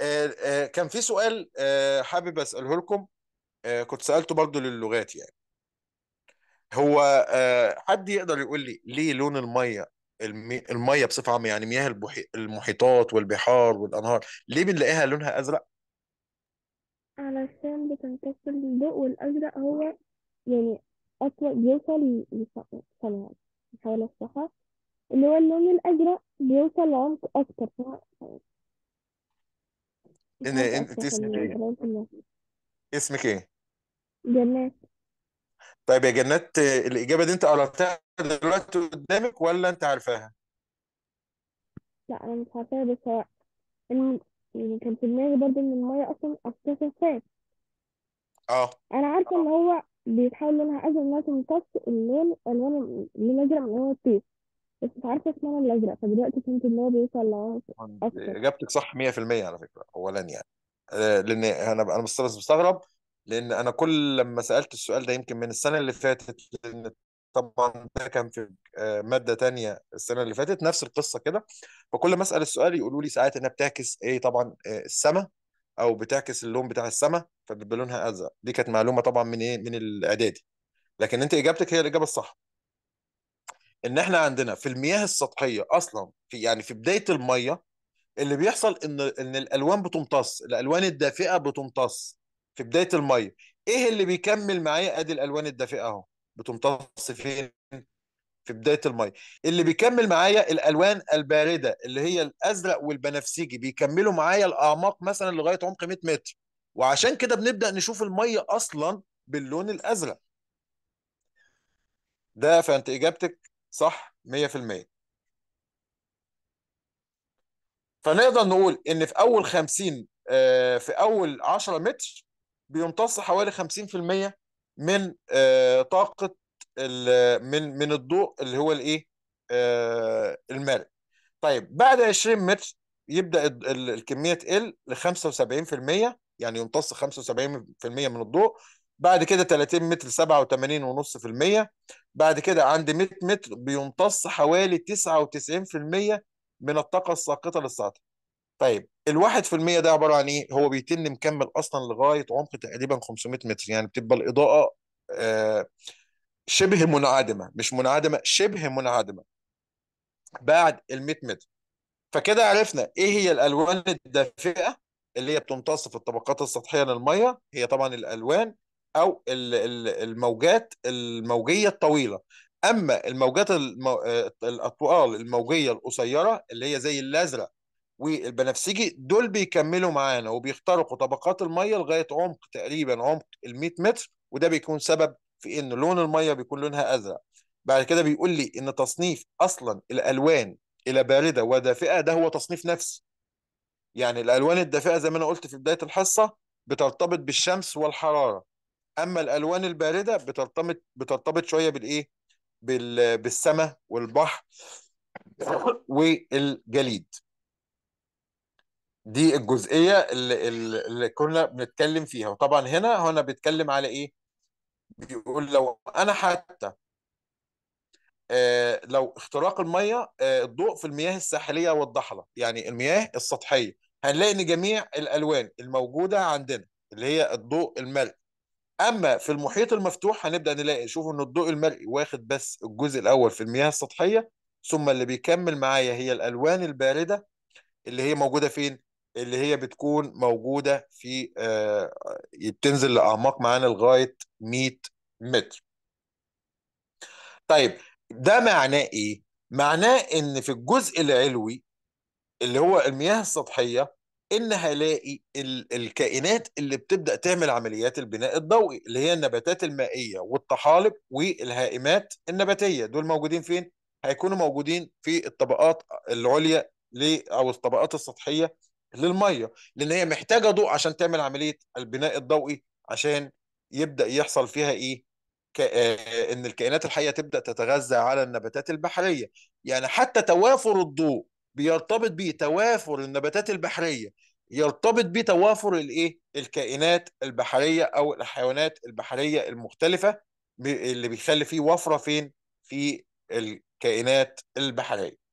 آه، آه، كان في سؤال آه، حابب اساله لكم كنت سالته برضو للغات يعني هو حد يقدر يقول لي ليه لون الميه الميه بصفه عامه يعني مياه البحي... المحيطات والبحار والانهار ليه بنلاقيها لونها ازرق؟ علشان بتمتص الضوء والازرق هو يعني اطول بيوصل للسماء حول الصحراء اللي هو اللون الازرق بيوصل لعمق اكتر ان انت اسمك ايه؟ اسمك ايه؟ جنات طيب يا جنات الاجابه دي انت قراتها دلوقتي قدامك ولا انت عارفاها لا انا مش عارفاها بس هو يعني كان في دماغي برضه ان الميه اصلا اساسها فات اه انا عارفه ان هو بيتحول لونها ازرق لغايه ما يمتص اللون الوان اللون الازرق من هو الطيف بس مش عارفه اسمها اللون الازرق فدلوقتي فهمت ان هو بيوصل لغايه اكتر اجابتك صح 100% على فكره اولا يعني آه، لان انا انا مستغرب لان انا كل لما سالت السؤال ده يمكن من السنه اللي فاتت طبعا ده كان في آه، ماده تانية السنه اللي فاتت نفس القصه كده فكل ما اسال السؤال يقولوا لي ساعات انها بتعكس ايه طبعا آه، السماء او بتعكس اللون بتاع السماء فبيبقى لونها ازرق دي كانت معلومه طبعا من ايه من الاعدادي لكن انت اجابتك هي الاجابه الصح ان احنا عندنا في المياه السطحيه اصلا في يعني في بدايه الميه اللي بيحصل ان ان الالوان بتمتص الالوان الدافئه بتمتص في بدايه الميه ايه اللي بيكمل معايا ادي الالوان الدافئه اهو بتمتص فين في بدايه الميه اللي بيكمل معايا الالوان البارده اللي هي الازرق والبنفسجي بيكملوا معايا الاعماق مثلا لغايه عمق 100 متر وعشان كده بنبدا نشوف الميه اصلا باللون الازرق ده فانت اجابتك صح 100% فنقدر نقول ان في اول 50 آه، في اول 10 متر بيمتص حوالي 50% من آه، طاقه من من الضوء اللي هو الايه آه، المرئي طيب بعد 20 متر يبدا الكميه تقل ل 75% يعني يمتص 75% من الضوء بعد كده 30 متر 87.5% بعد كده عند 100 متر بيمتص حوالي 99% من الطاقه الساقطه للسطح طيب الواحد في المية ده عبارة عن ايه؟ هو بيتم مكمل اصلا لغاية عمق تقريبا 500 متر يعني بتبقى الاضاءة آه شبه منعدمة مش منعدمة شبه منعدمة بعد ال 100 متر فكده عرفنا ايه هي الالوان الدافئة اللي هي بتمتص في الطبقات السطحية للمية هي طبعا الالوان او الموجات الموجية الطويلة اما الموجات آه، الاطوال الموجية القصيرة اللي هي زي الازرق والبنفسجي دول بيكملوا معانا وبيخترقوا طبقات الميه لغايه عمق تقريبا عمق ال 100 متر وده بيكون سبب في ان لون الميه بيكون لونها ازرق بعد كده بيقول لي ان تصنيف اصلا الالوان الى بارده ودافئه ده هو تصنيف نفسي يعني الالوان الدافئه زي ما انا قلت في بدايه الحصه بترتبط بالشمس والحراره اما الالوان البارده بترتبط بترتبط شويه بالايه بالسماء والبحر والجليد دي الجزئيه اللي, اللي كنا بنتكلم فيها وطبعا هنا هنا بيتكلم على ايه بيقول لو انا حتى آه لو اختراق الميه آه الضوء في المياه الساحليه والضحله يعني المياه السطحيه هنلاقي ان جميع الالوان الموجوده عندنا اللي هي الضوء الملئي اما في المحيط المفتوح هنبدا نلاقي نشوف ان الضوء الملئي واخد بس الجزء الاول في المياه السطحيه ثم اللي بيكمل معايا هي الالوان البارده اللي هي موجوده فين اللي هي بتكون موجوده في آه، بتنزل لاعماق معانا لغايه 100 متر. طيب ده معناه ايه؟ معناه ان في الجزء العلوي اللي هو المياه السطحيه ان هلاقي الكائنات اللي بتبدا تعمل عمليات البناء الضوئي اللي هي النباتات المائيه والطحالب والهائمات النباتيه دول موجودين فين؟ هيكونوا موجودين في الطبقات العليا او الطبقات السطحيه للميه لان هي محتاجه ضوء عشان تعمل عمليه البناء الضوئي عشان يبدا يحصل فيها ايه ك... آه، آه، ان الكائنات الحيه تبدا تتغذى على النباتات البحريه يعني حتى توافر الضوء بيرتبط بيه توافر النباتات البحريه يرتبط بيه توافر الايه الكائنات البحريه او الحيوانات البحريه المختلفه اللي بيخلي فيه وفره فين في الكائنات البحريه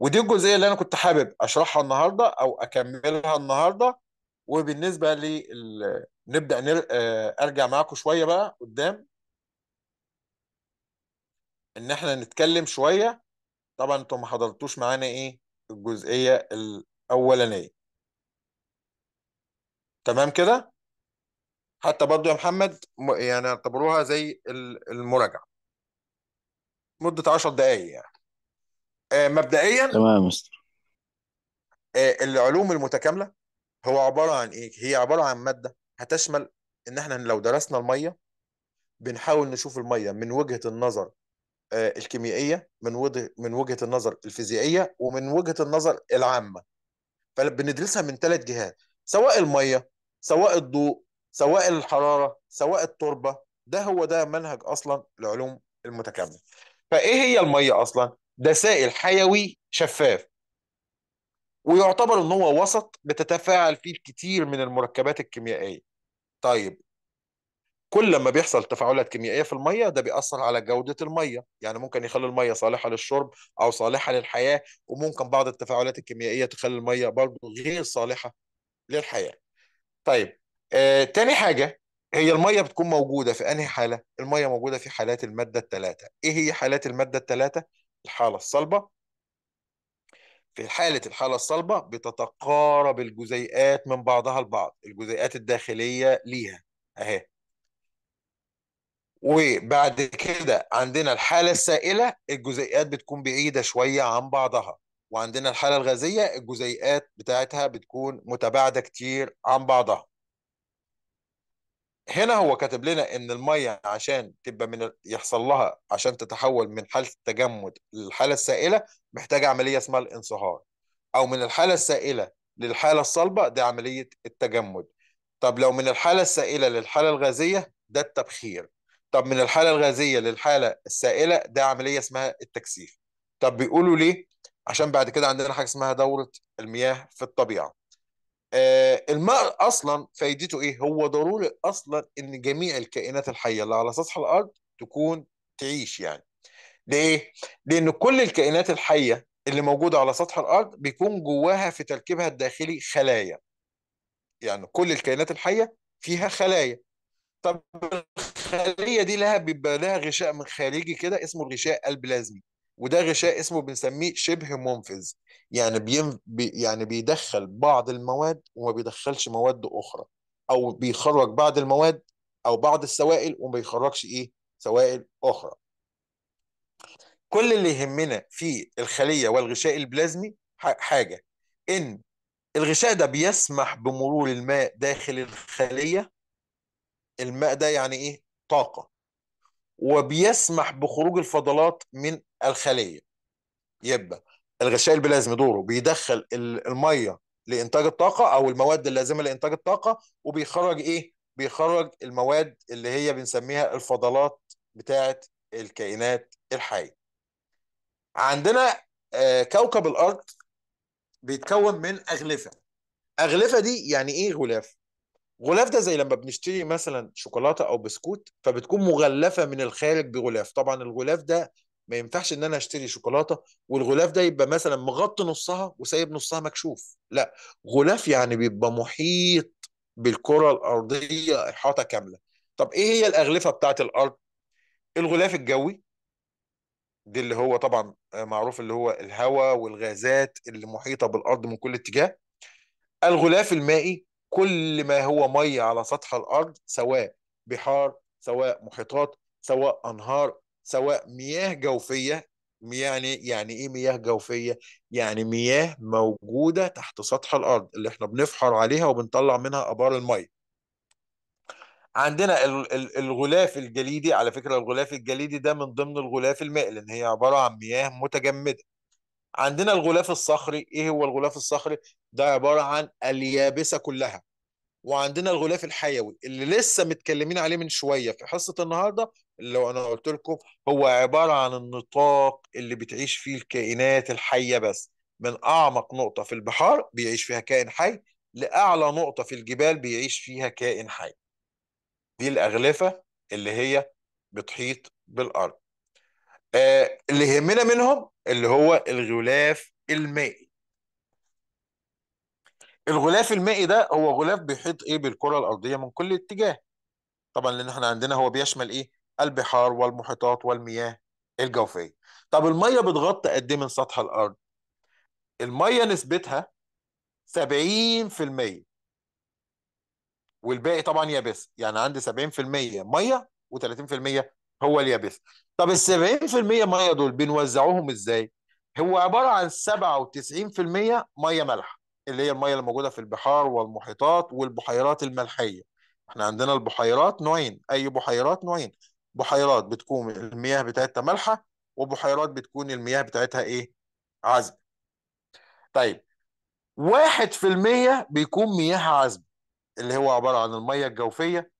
ودي الجزئيه اللي انا كنت حابب اشرحها النهارده او اكملها النهارده وبالنسبه ل نبدا نر... آه، ارجع معاكم شويه بقى قدام ان احنا نتكلم شويه طبعا انتم ما حضرتوش معانا ايه الجزئيه الاولانيه تمام كده حتى برضو يا محمد يعني اعتبروها زي المراجعه مده 10 دقائق يعني آه، مبدئيا تمام مستر آه، العلوم المتكامله هو عباره عن ايه؟ هي عباره عن ماده هتشمل ان احنا لو درسنا الميه بنحاول نشوف الميه من وجهه النظر آه، الكيميائيه من من وجهه النظر الفيزيائيه ومن وجهه النظر العامه فبندرسها من ثلاث جهات سواء الميه سواء الضوء سواء الحراره سواء التربه ده هو ده منهج اصلا العلوم المتكامله فايه هي الميه اصلا ده سائل حيوي شفاف ويعتبر ان هو وسط بتتفاعل فيه الكثير من المركبات الكيميائيه طيب كل ما بيحصل تفاعلات كيميائيه في الميه ده بيأثر على جوده الميه يعني ممكن يخلي الميه صالحه للشرب او صالحه للحياه وممكن بعض التفاعلات الكيميائيه تخلي الميه برضه غير صالحه للحياه طيب آه، تاني حاجه هي الميه بتكون موجوده في انهي حاله الميه موجوده في حالات الماده الثلاثه ايه هي حالات الماده الثلاثه الحالة الصلبة في حالة الحالة الصلبة بتتقارب الجزيئات من بعضها البعض الجزيئات الداخلية ليها أهي وبعد كده عندنا الحالة السائلة الجزيئات بتكون بعيدة شوية عن بعضها وعندنا الحالة الغازية الجزيئات بتاعتها بتكون متباعدة كتير عن بعضها هنا هو كاتب لنا ان الميه عشان تبقى من يحصل لها عشان تتحول من حاله التجمد للحاله السائله محتاجه عمليه اسمها الانصهار او من الحاله السائله للحاله الصلبه دي عمليه التجمد طب لو من الحاله السائله للحاله الغازيه ده التبخير طب من الحاله الغازيه للحاله السائله ده عمليه اسمها التكثيف طب بيقولوا ليه عشان بعد كده عندنا حاجه اسمها دوره المياه في الطبيعه آه الماء اصلا فايدته ايه هو ضروري اصلا ان جميع الكائنات الحيه اللي على سطح الارض تكون تعيش يعني ليه لان كل الكائنات الحيه اللي موجوده على سطح الارض بيكون جواها في تركيبها الداخلي خلايا يعني كل الكائنات الحيه فيها خلايا طب الخليه دي لها بيبقى لها غشاء من خارجي كده اسمه الغشاء البلازمي وده غشاء اسمه بنسميه شبه منفذ يعني بيم بي يعني بيدخل بعض المواد وما بيدخلش مواد اخرى او بيخرج بعض المواد او بعض السوائل وما بيخرجش ايه سوائل اخرى كل اللي يهمنا في الخليه والغشاء البلازمي حاجه ان الغشاء ده بيسمح بمرور الماء داخل الخليه الماء ده يعني ايه طاقه وبيسمح بخروج الفضلات من الخليه يبقى الغشاء البلازمي دوره بيدخل الميه لانتاج الطاقه او المواد اللازمه لانتاج الطاقه وبيخرج ايه بيخرج المواد اللي هي بنسميها الفضلات بتاعه الكائنات الحيه عندنا آه، كوكب الارض بيتكون من اغلفه اغلفه دي يعني ايه غلاف غلاف ده زي لما بنشتري مثلا شوكولاته او بسكوت فبتكون مغلفه من الخارج بغلاف طبعا الغلاف ده ما ينفعش ان انا اشتري شوكولاته والغلاف ده يبقى مثلا مغطي نصها وسايب نصها مكشوف لا غلاف يعني بيبقى محيط بالكره الارضيه احاطه كامله طب ايه هي الاغلفه بتاعه الارض الغلاف الجوي دي اللي هو طبعا معروف اللي هو الهواء والغازات اللي محيطه بالارض من كل اتجاه الغلاف المائي كل ما هو ميه على سطح الارض سواء بحار سواء محيطات سواء انهار سواء مياه جوفيه يعني يعني ايه مياه جوفيه يعني مياه موجوده تحت سطح الارض اللي احنا بنفحر عليها وبنطلع منها ابار الميه عندنا الغلاف الجليدي على فكره الغلاف الجليدي ده من ضمن الغلاف المائي لان هي عباره عن مياه متجمده عندنا الغلاف الصخري ايه هو الغلاف الصخري ده عباره عن اليابسه كلها وعندنا الغلاف الحيوي اللي لسه متكلمين عليه من شويه في حصه النهارده اللي لو انا قلت لكم هو عباره عن النطاق اللي بتعيش فيه الكائنات الحيه بس من اعمق نقطه في البحار بيعيش فيها كائن حي لاعلى نقطه في الجبال بيعيش فيها كائن حي دي الاغلفه اللي هي بتحيط بالارض آه اللي يهمنا منهم اللي هو الغلاف المائي الغلاف المائي ده هو غلاف بيحيط ايه بالكره الارضيه من كل اتجاه طبعا لان احنا عندنا هو بيشمل ايه البحار والمحيطات والمياه الجوفيه طب الميه بتغطي قد ايه من سطح الارض الميه نسبتها 70% والباقي طبعا يابس يعني عندي 70% ميه و30% هو اليابس طب ال 70% ميه دول بنوزعهم ازاي هو عباره عن 97% ميه مالحه اللي هي المياه اللي موجوده في البحار والمحيطات والبحيرات الملحيه احنا عندنا البحيرات نوعين اي بحيرات نوعين بحيرات بتكون المياه بتاعتها مالحه وبحيرات بتكون المياه بتاعتها ايه عذبه طيب واحد في المية بيكون مياه عذبة اللي هو عبارة عن المياه الجوفية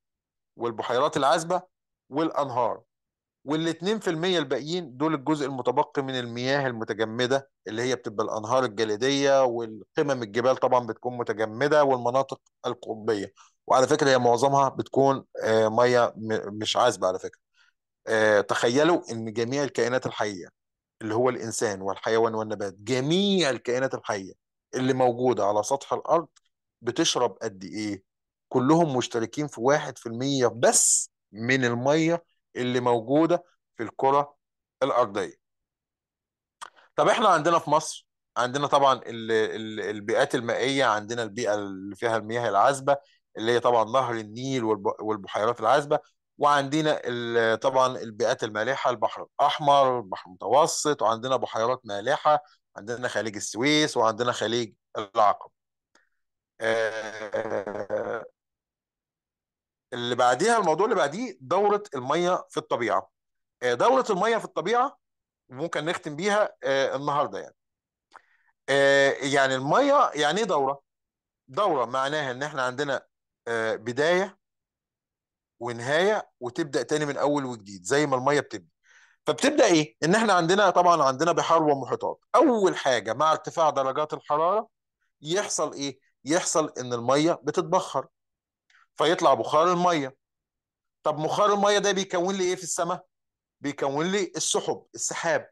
والبحيرات العذبة والأنهار وال 2% الباقيين دول الجزء المتبقي من المياه المتجمده اللي هي بتبقى الانهار الجليديه والقمم الجبال طبعا بتكون متجمده والمناطق القطبيه وعلى فكره هي معظمها بتكون آه، ميه مش عذبه على فكره آه، تخيلوا ان جميع الكائنات الحيه اللي هو الانسان والحيوان والنبات جميع الكائنات الحيه اللي موجوده على سطح الارض بتشرب قد ايه كلهم مشتركين في 1% بس من الميه اللي موجوده في الكره الارضيه طب احنا عندنا في مصر عندنا طبعا البيئات المائيه عندنا البيئه اللي فيها المياه العذبه اللي هي طبعا نهر النيل والبحيرات العذبه وعندنا طبعا البيئات المالحه البحر الاحمر البحر المتوسط وعندنا بحيرات مالحه عندنا خليج السويس وعندنا خليج العقب آه، اللي بعديها الموضوع اللي بعديه دوره الميه في الطبيعه آه، دوره الميه في الطبيعه ممكن نختم بيها آه، النهارده يعني آه، يعني الميه يعني ايه دوره دوره معناها ان احنا عندنا بدايه ونهايه وتبدا تاني من اول وجديد زي ما الميه بتبدا فبتبدا ايه ان احنا عندنا طبعا عندنا بحار ومحيطات اول حاجه مع ارتفاع درجات الحراره يحصل ايه يحصل ان الميه بتتبخر فيطلع بخار الميه طب بخار الميه ده بيكون لي ايه في السماء بيكون لي السحب السحاب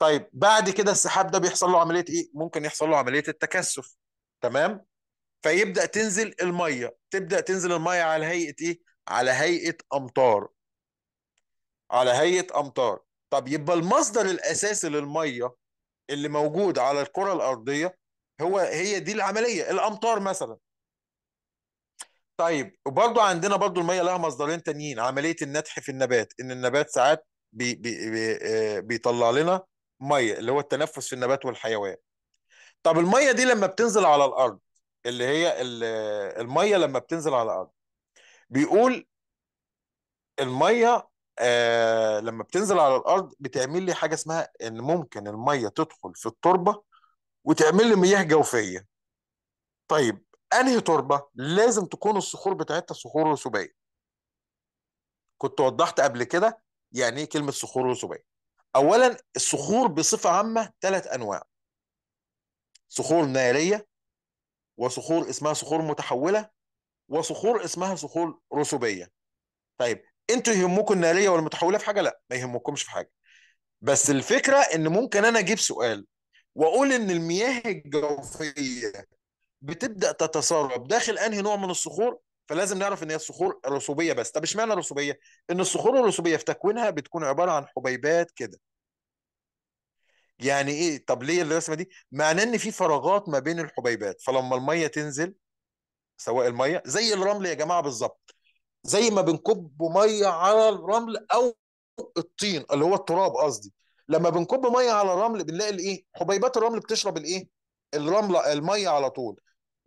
طيب بعد كده السحاب ده بيحصل له عمليه ايه ممكن يحصل له عمليه التكثف تمام فيبدا تنزل الميه تبدا تنزل الميه على هيئه ايه على هيئه امطار على هيئه امطار طب يبقى المصدر الاساسي للميه اللي موجود على الكره الارضيه هو هي دي العمليه الامطار مثلا طيب وبرضو عندنا برضو الميه لها مصدرين تانيين عمليه النتح في النبات ان النبات ساعات بي بي بي آه، بيطلع لنا ميه اللي هو التنفس في النبات والحيوان طب الميه دي لما بتنزل على الارض اللي هي الميه لما بتنزل على الارض بيقول الميه آه لما بتنزل على الارض بتعمل لي حاجه اسمها ان ممكن الميه تدخل في التربه وتعمل لي مياه جوفيه طيب انهي تربه لازم تكون الصخور بتاعتها صخور رسوبيه كنت وضحت قبل كده يعني ايه كلمه صخور رسوبيه اولا الصخور بصفه عامه ثلاث انواع صخور ناريه وصخور اسمها صخور متحوله وصخور اسمها صخور رسوبيه طيب انتوا يهمكم الناريه والمتحوله في حاجه لا ما يهمكمش في حاجه بس الفكره ان ممكن انا اجيب سؤال واقول ان المياه الجوفيه بتبدا تتسرب داخل انهي نوع من الصخور فلازم نعرف ان هي الصخور رسوبيه بس طب اشمعنى رسوبيه ان الصخور الرسوبيه في تكوينها بتكون عباره عن حبيبات كده يعني ايه طب ليه الرسمه دي معناه ان في فراغات ما بين الحبيبات فلما الميه تنزل سواء الميه زي الرمل يا جماعه بالظبط زي ما بنكب ميه على الرمل او الطين اللي هو التراب قصدي لما بنكب ميه على الرمل بنلاقي الايه حبيبات الرمل بتشرب الايه الرمله الميه على طول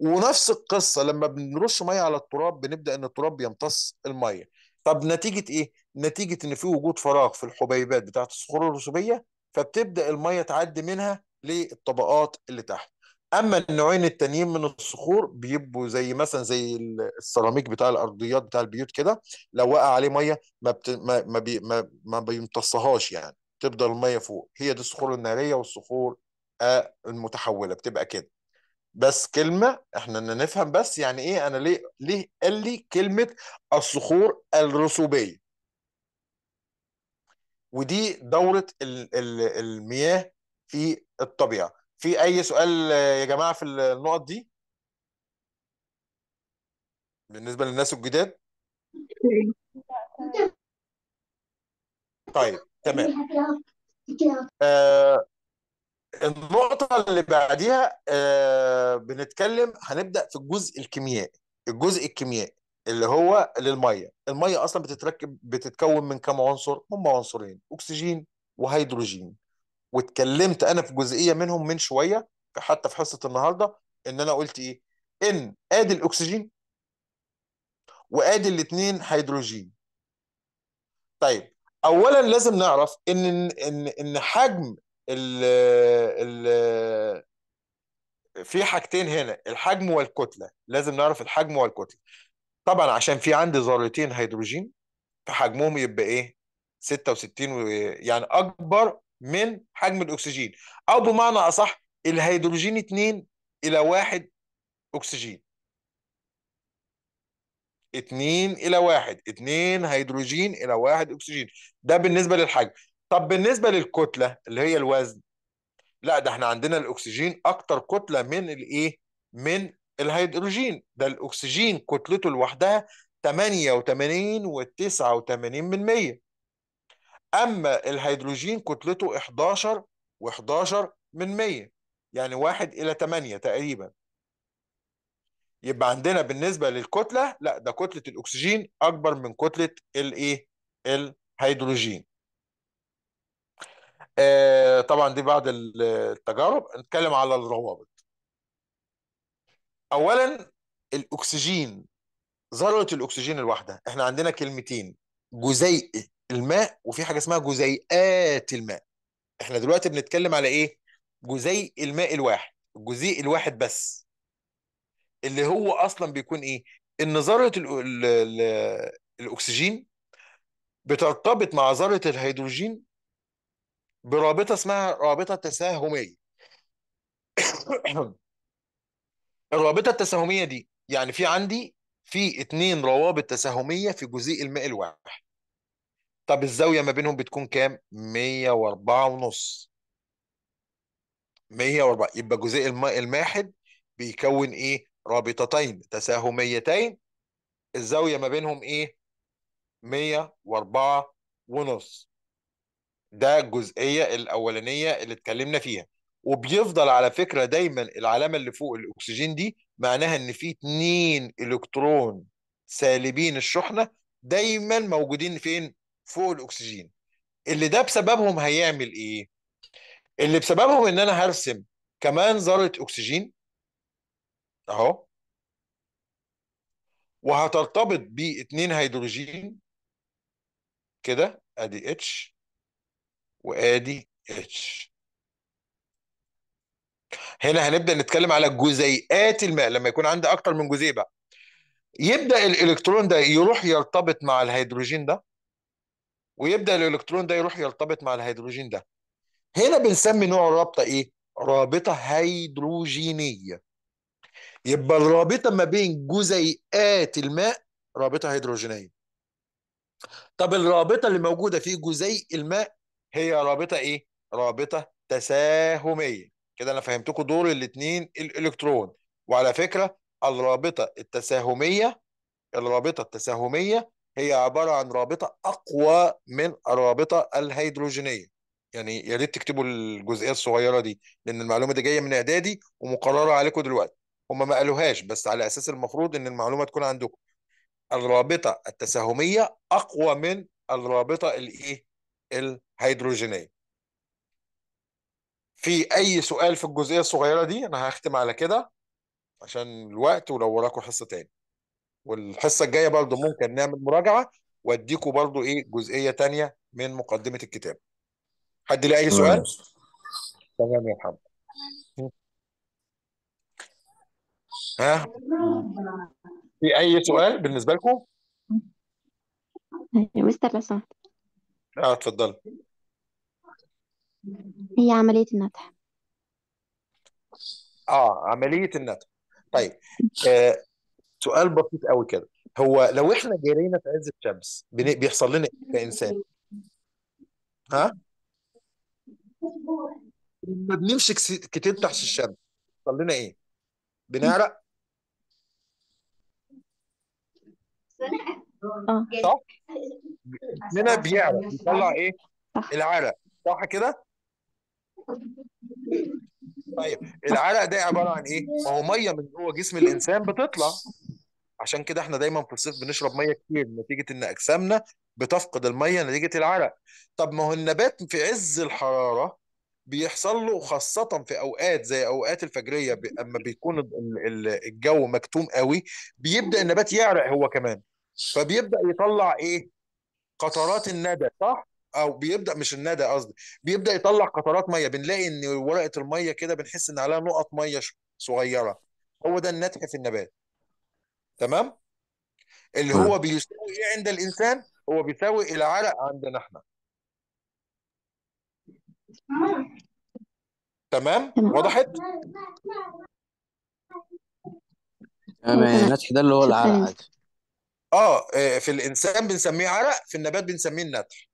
ونفس القصه لما بنرش ميه على التراب بنبدا ان التراب يمتص الميه طب نتيجه ايه نتيجه ان في وجود فراغ في الحبيبات بتاعه الصخور الرسوبيه فبتبدا الميه تعدي منها للطبقات اللي تحت اما النوعين التانيين من الصخور بيبقوا زي مثلا زي السيراميك بتاع الارضيات بتاع البيوت كده لو وقع عليه ميه ما بت... ما ما, بي... ما ما بيمتصهاش يعني تفضل الميه فوق هي دي الصخور الناريه والصخور المتحوله بتبقى كده بس كلمة احنا نفهم بس يعني ايه انا ليه ليه قال لي كلمة الصخور الرسوبية ودي دورة المياه في الطبيعة في اي سؤال يا جماعة في النقط دي بالنسبة للناس الجداد طيب تمام آه النقطة اللي بعديها آه، بنتكلم هنبدأ في الجزء الكيميائي الجزء الكيميائي اللي هو للمية المية أصلا بتتركب بتتكون من كام عنصر هم عنصرين أكسجين وهيدروجين واتكلمت أنا في جزئية منهم من شوية حتى في حصة النهاردة إن أنا قلت إيه إن آدي الأكسجين وآدي الاتنين هيدروجين طيب أولا لازم نعرف إن إن إن حجم ال ال في حاجتين هنا الحجم والكتله لازم نعرف الحجم والكتله طبعا عشان في عندي ذرتين هيدروجين فحجمهم يبقى ايه 66 و... يعني اكبر من حجم الاكسجين او بمعنى اصح الهيدروجين 2 الى 1 اكسجين 2 الى 1 2 هيدروجين الى 1 اكسجين ده بالنسبه للحجم طب بالنسبه للكتله اللي هي الوزن لا ده احنا عندنا الاكسجين اكتر كتله من الايه من الهيدروجين ده الاكسجين كتلته لوحدها 88 و89 من 100 اما الهيدروجين كتلته 11 و11 من 100 يعني 1 الى 8 تقريبا يبقى عندنا بالنسبه للكتله لا ده كتله الاكسجين اكبر من كتله الايه الهيدروجين آه، طبعا دي بعد التجارب نتكلم على الروابط اولا الاكسجين ذره الاكسجين الواحده احنا عندنا كلمتين جزيء الماء وفي حاجه اسمها جزيئات الماء احنا دلوقتي بنتكلم على ايه جزيء الماء الواحد الجزيء الواحد بس اللي هو اصلا بيكون ايه ان ذره الاكسجين بترتبط مع ذره الهيدروجين برابطه اسمها رابطه تساهميه الرابطه التساهميه دي يعني في عندي في اتنين روابط تساهميه في جزيء الماء الواحد طب الزاويه ما بينهم بتكون كام 104 ونص واربعة يبقى جزيء الماء الماحد بيكون ايه رابطتين تساهميتين الزاويه ما بينهم ايه 104 ونص ده الجزئيه الاولانيه اللي اتكلمنا فيها وبيفضل على فكره دايما العلامه اللي فوق الاكسجين دي معناها ان في اتنين الكترون سالبين الشحنه دايما موجودين فين فوق الاكسجين اللي ده بسببهم هيعمل ايه اللي بسببهم ان انا هرسم كمان ذره اكسجين اهو وهترتبط باتنين هيدروجين كده ادي اتش وادي اتش هنا هنبدا نتكلم على جزيئات الماء لما يكون عندي اكتر من جزيء بقى يبدا الالكترون ده يروح يرتبط مع الهيدروجين ده ويبدا الالكترون ده يروح يرتبط مع الهيدروجين ده هنا بنسمي نوع الرابطه ايه رابطه هيدروجينيه يبقى الرابطه ما بين جزيئات الماء رابطه هيدروجينيه طب الرابطه اللي موجوده في جزيء الماء هي رابطه ايه رابطه تساهميه كده انا فهمتكم دور الاثنين الالكترون وعلى فكره الرابطه التساهميه الرابطه التساهميه هي عباره عن رابطه اقوى من الرابطه الهيدروجينيه يعني يا ريت تكتبوا الجزئيه الصغيره دي لان المعلومه دي جايه من اعدادي ومقرره عليكم دلوقتي هما ما قالوهاش بس على اساس المفروض ان المعلومه تكون عندكم الرابطه التساهميه اقوى من الرابطه الايه هيدروجينيه في اي سؤال في الجزئيه الصغيره دي انا هختم على كده عشان الوقت ولو وراكم حصه تاني والحصه الجايه برضو ممكن نعمل مراجعه واديكم برضو ايه جزئيه تانية من مقدمه الكتاب حد ليه اي سؤال تمام يا محمد ها في اي سؤال بالنسبه لكم مستر لسان اه اتفضل هي عملية النتح اه عملية النتح طيب آه سؤال بسيط قوي كده هو لو احنا جرينا في عز الشمس بيحصل لنا ايه كإنسان ها ما بنمشي كتير تحت الشمس بيحصل لنا ايه بنعرق آه. صح هنا بيعرق بيطلع ايه العرق صح كده طيب العرق ده عباره عن ايه؟ ما هو ميه من جوه جسم الانسان بتطلع عشان كده احنا دايما في الصيف بنشرب ميه كتير نتيجه ان اجسامنا بتفقد الميه نتيجه العرق طب ما هو النبات في عز الحراره بيحصل له خاصة في أوقات زي أوقات الفجرية أما بيكون الجو مكتوم قوي بيبدأ النبات يعرق هو كمان فبيبدأ يطلع إيه؟ قطرات الندى صح؟ او بيبدا مش الندى قصدي بيبدا يطلع قطرات ميه بنلاقي ان ورقه الميه كده بنحس ان عليها نقط ميه صغيره هو ده النتح في النبات تمام اللي هو بيساوي ايه عند الانسان هو بيساوي العرق عندنا احنا تمام وضحت تمام يعني النتح ده اللي هو العرق آه،, اه في الانسان بنسميه عرق في النبات بنسميه النتح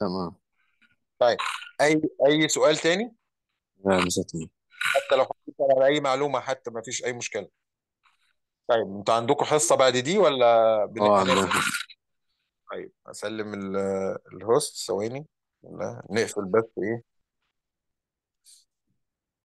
تمام طيب اي اي سؤال تاني؟ لا مساتني حتى لو حطيت على اي معلومه حتى ما فيش اي مشكله طيب انتوا عندكم حصه بعد دي ولا اه طيب اسلم الهوست ثواني نقفل بس ايه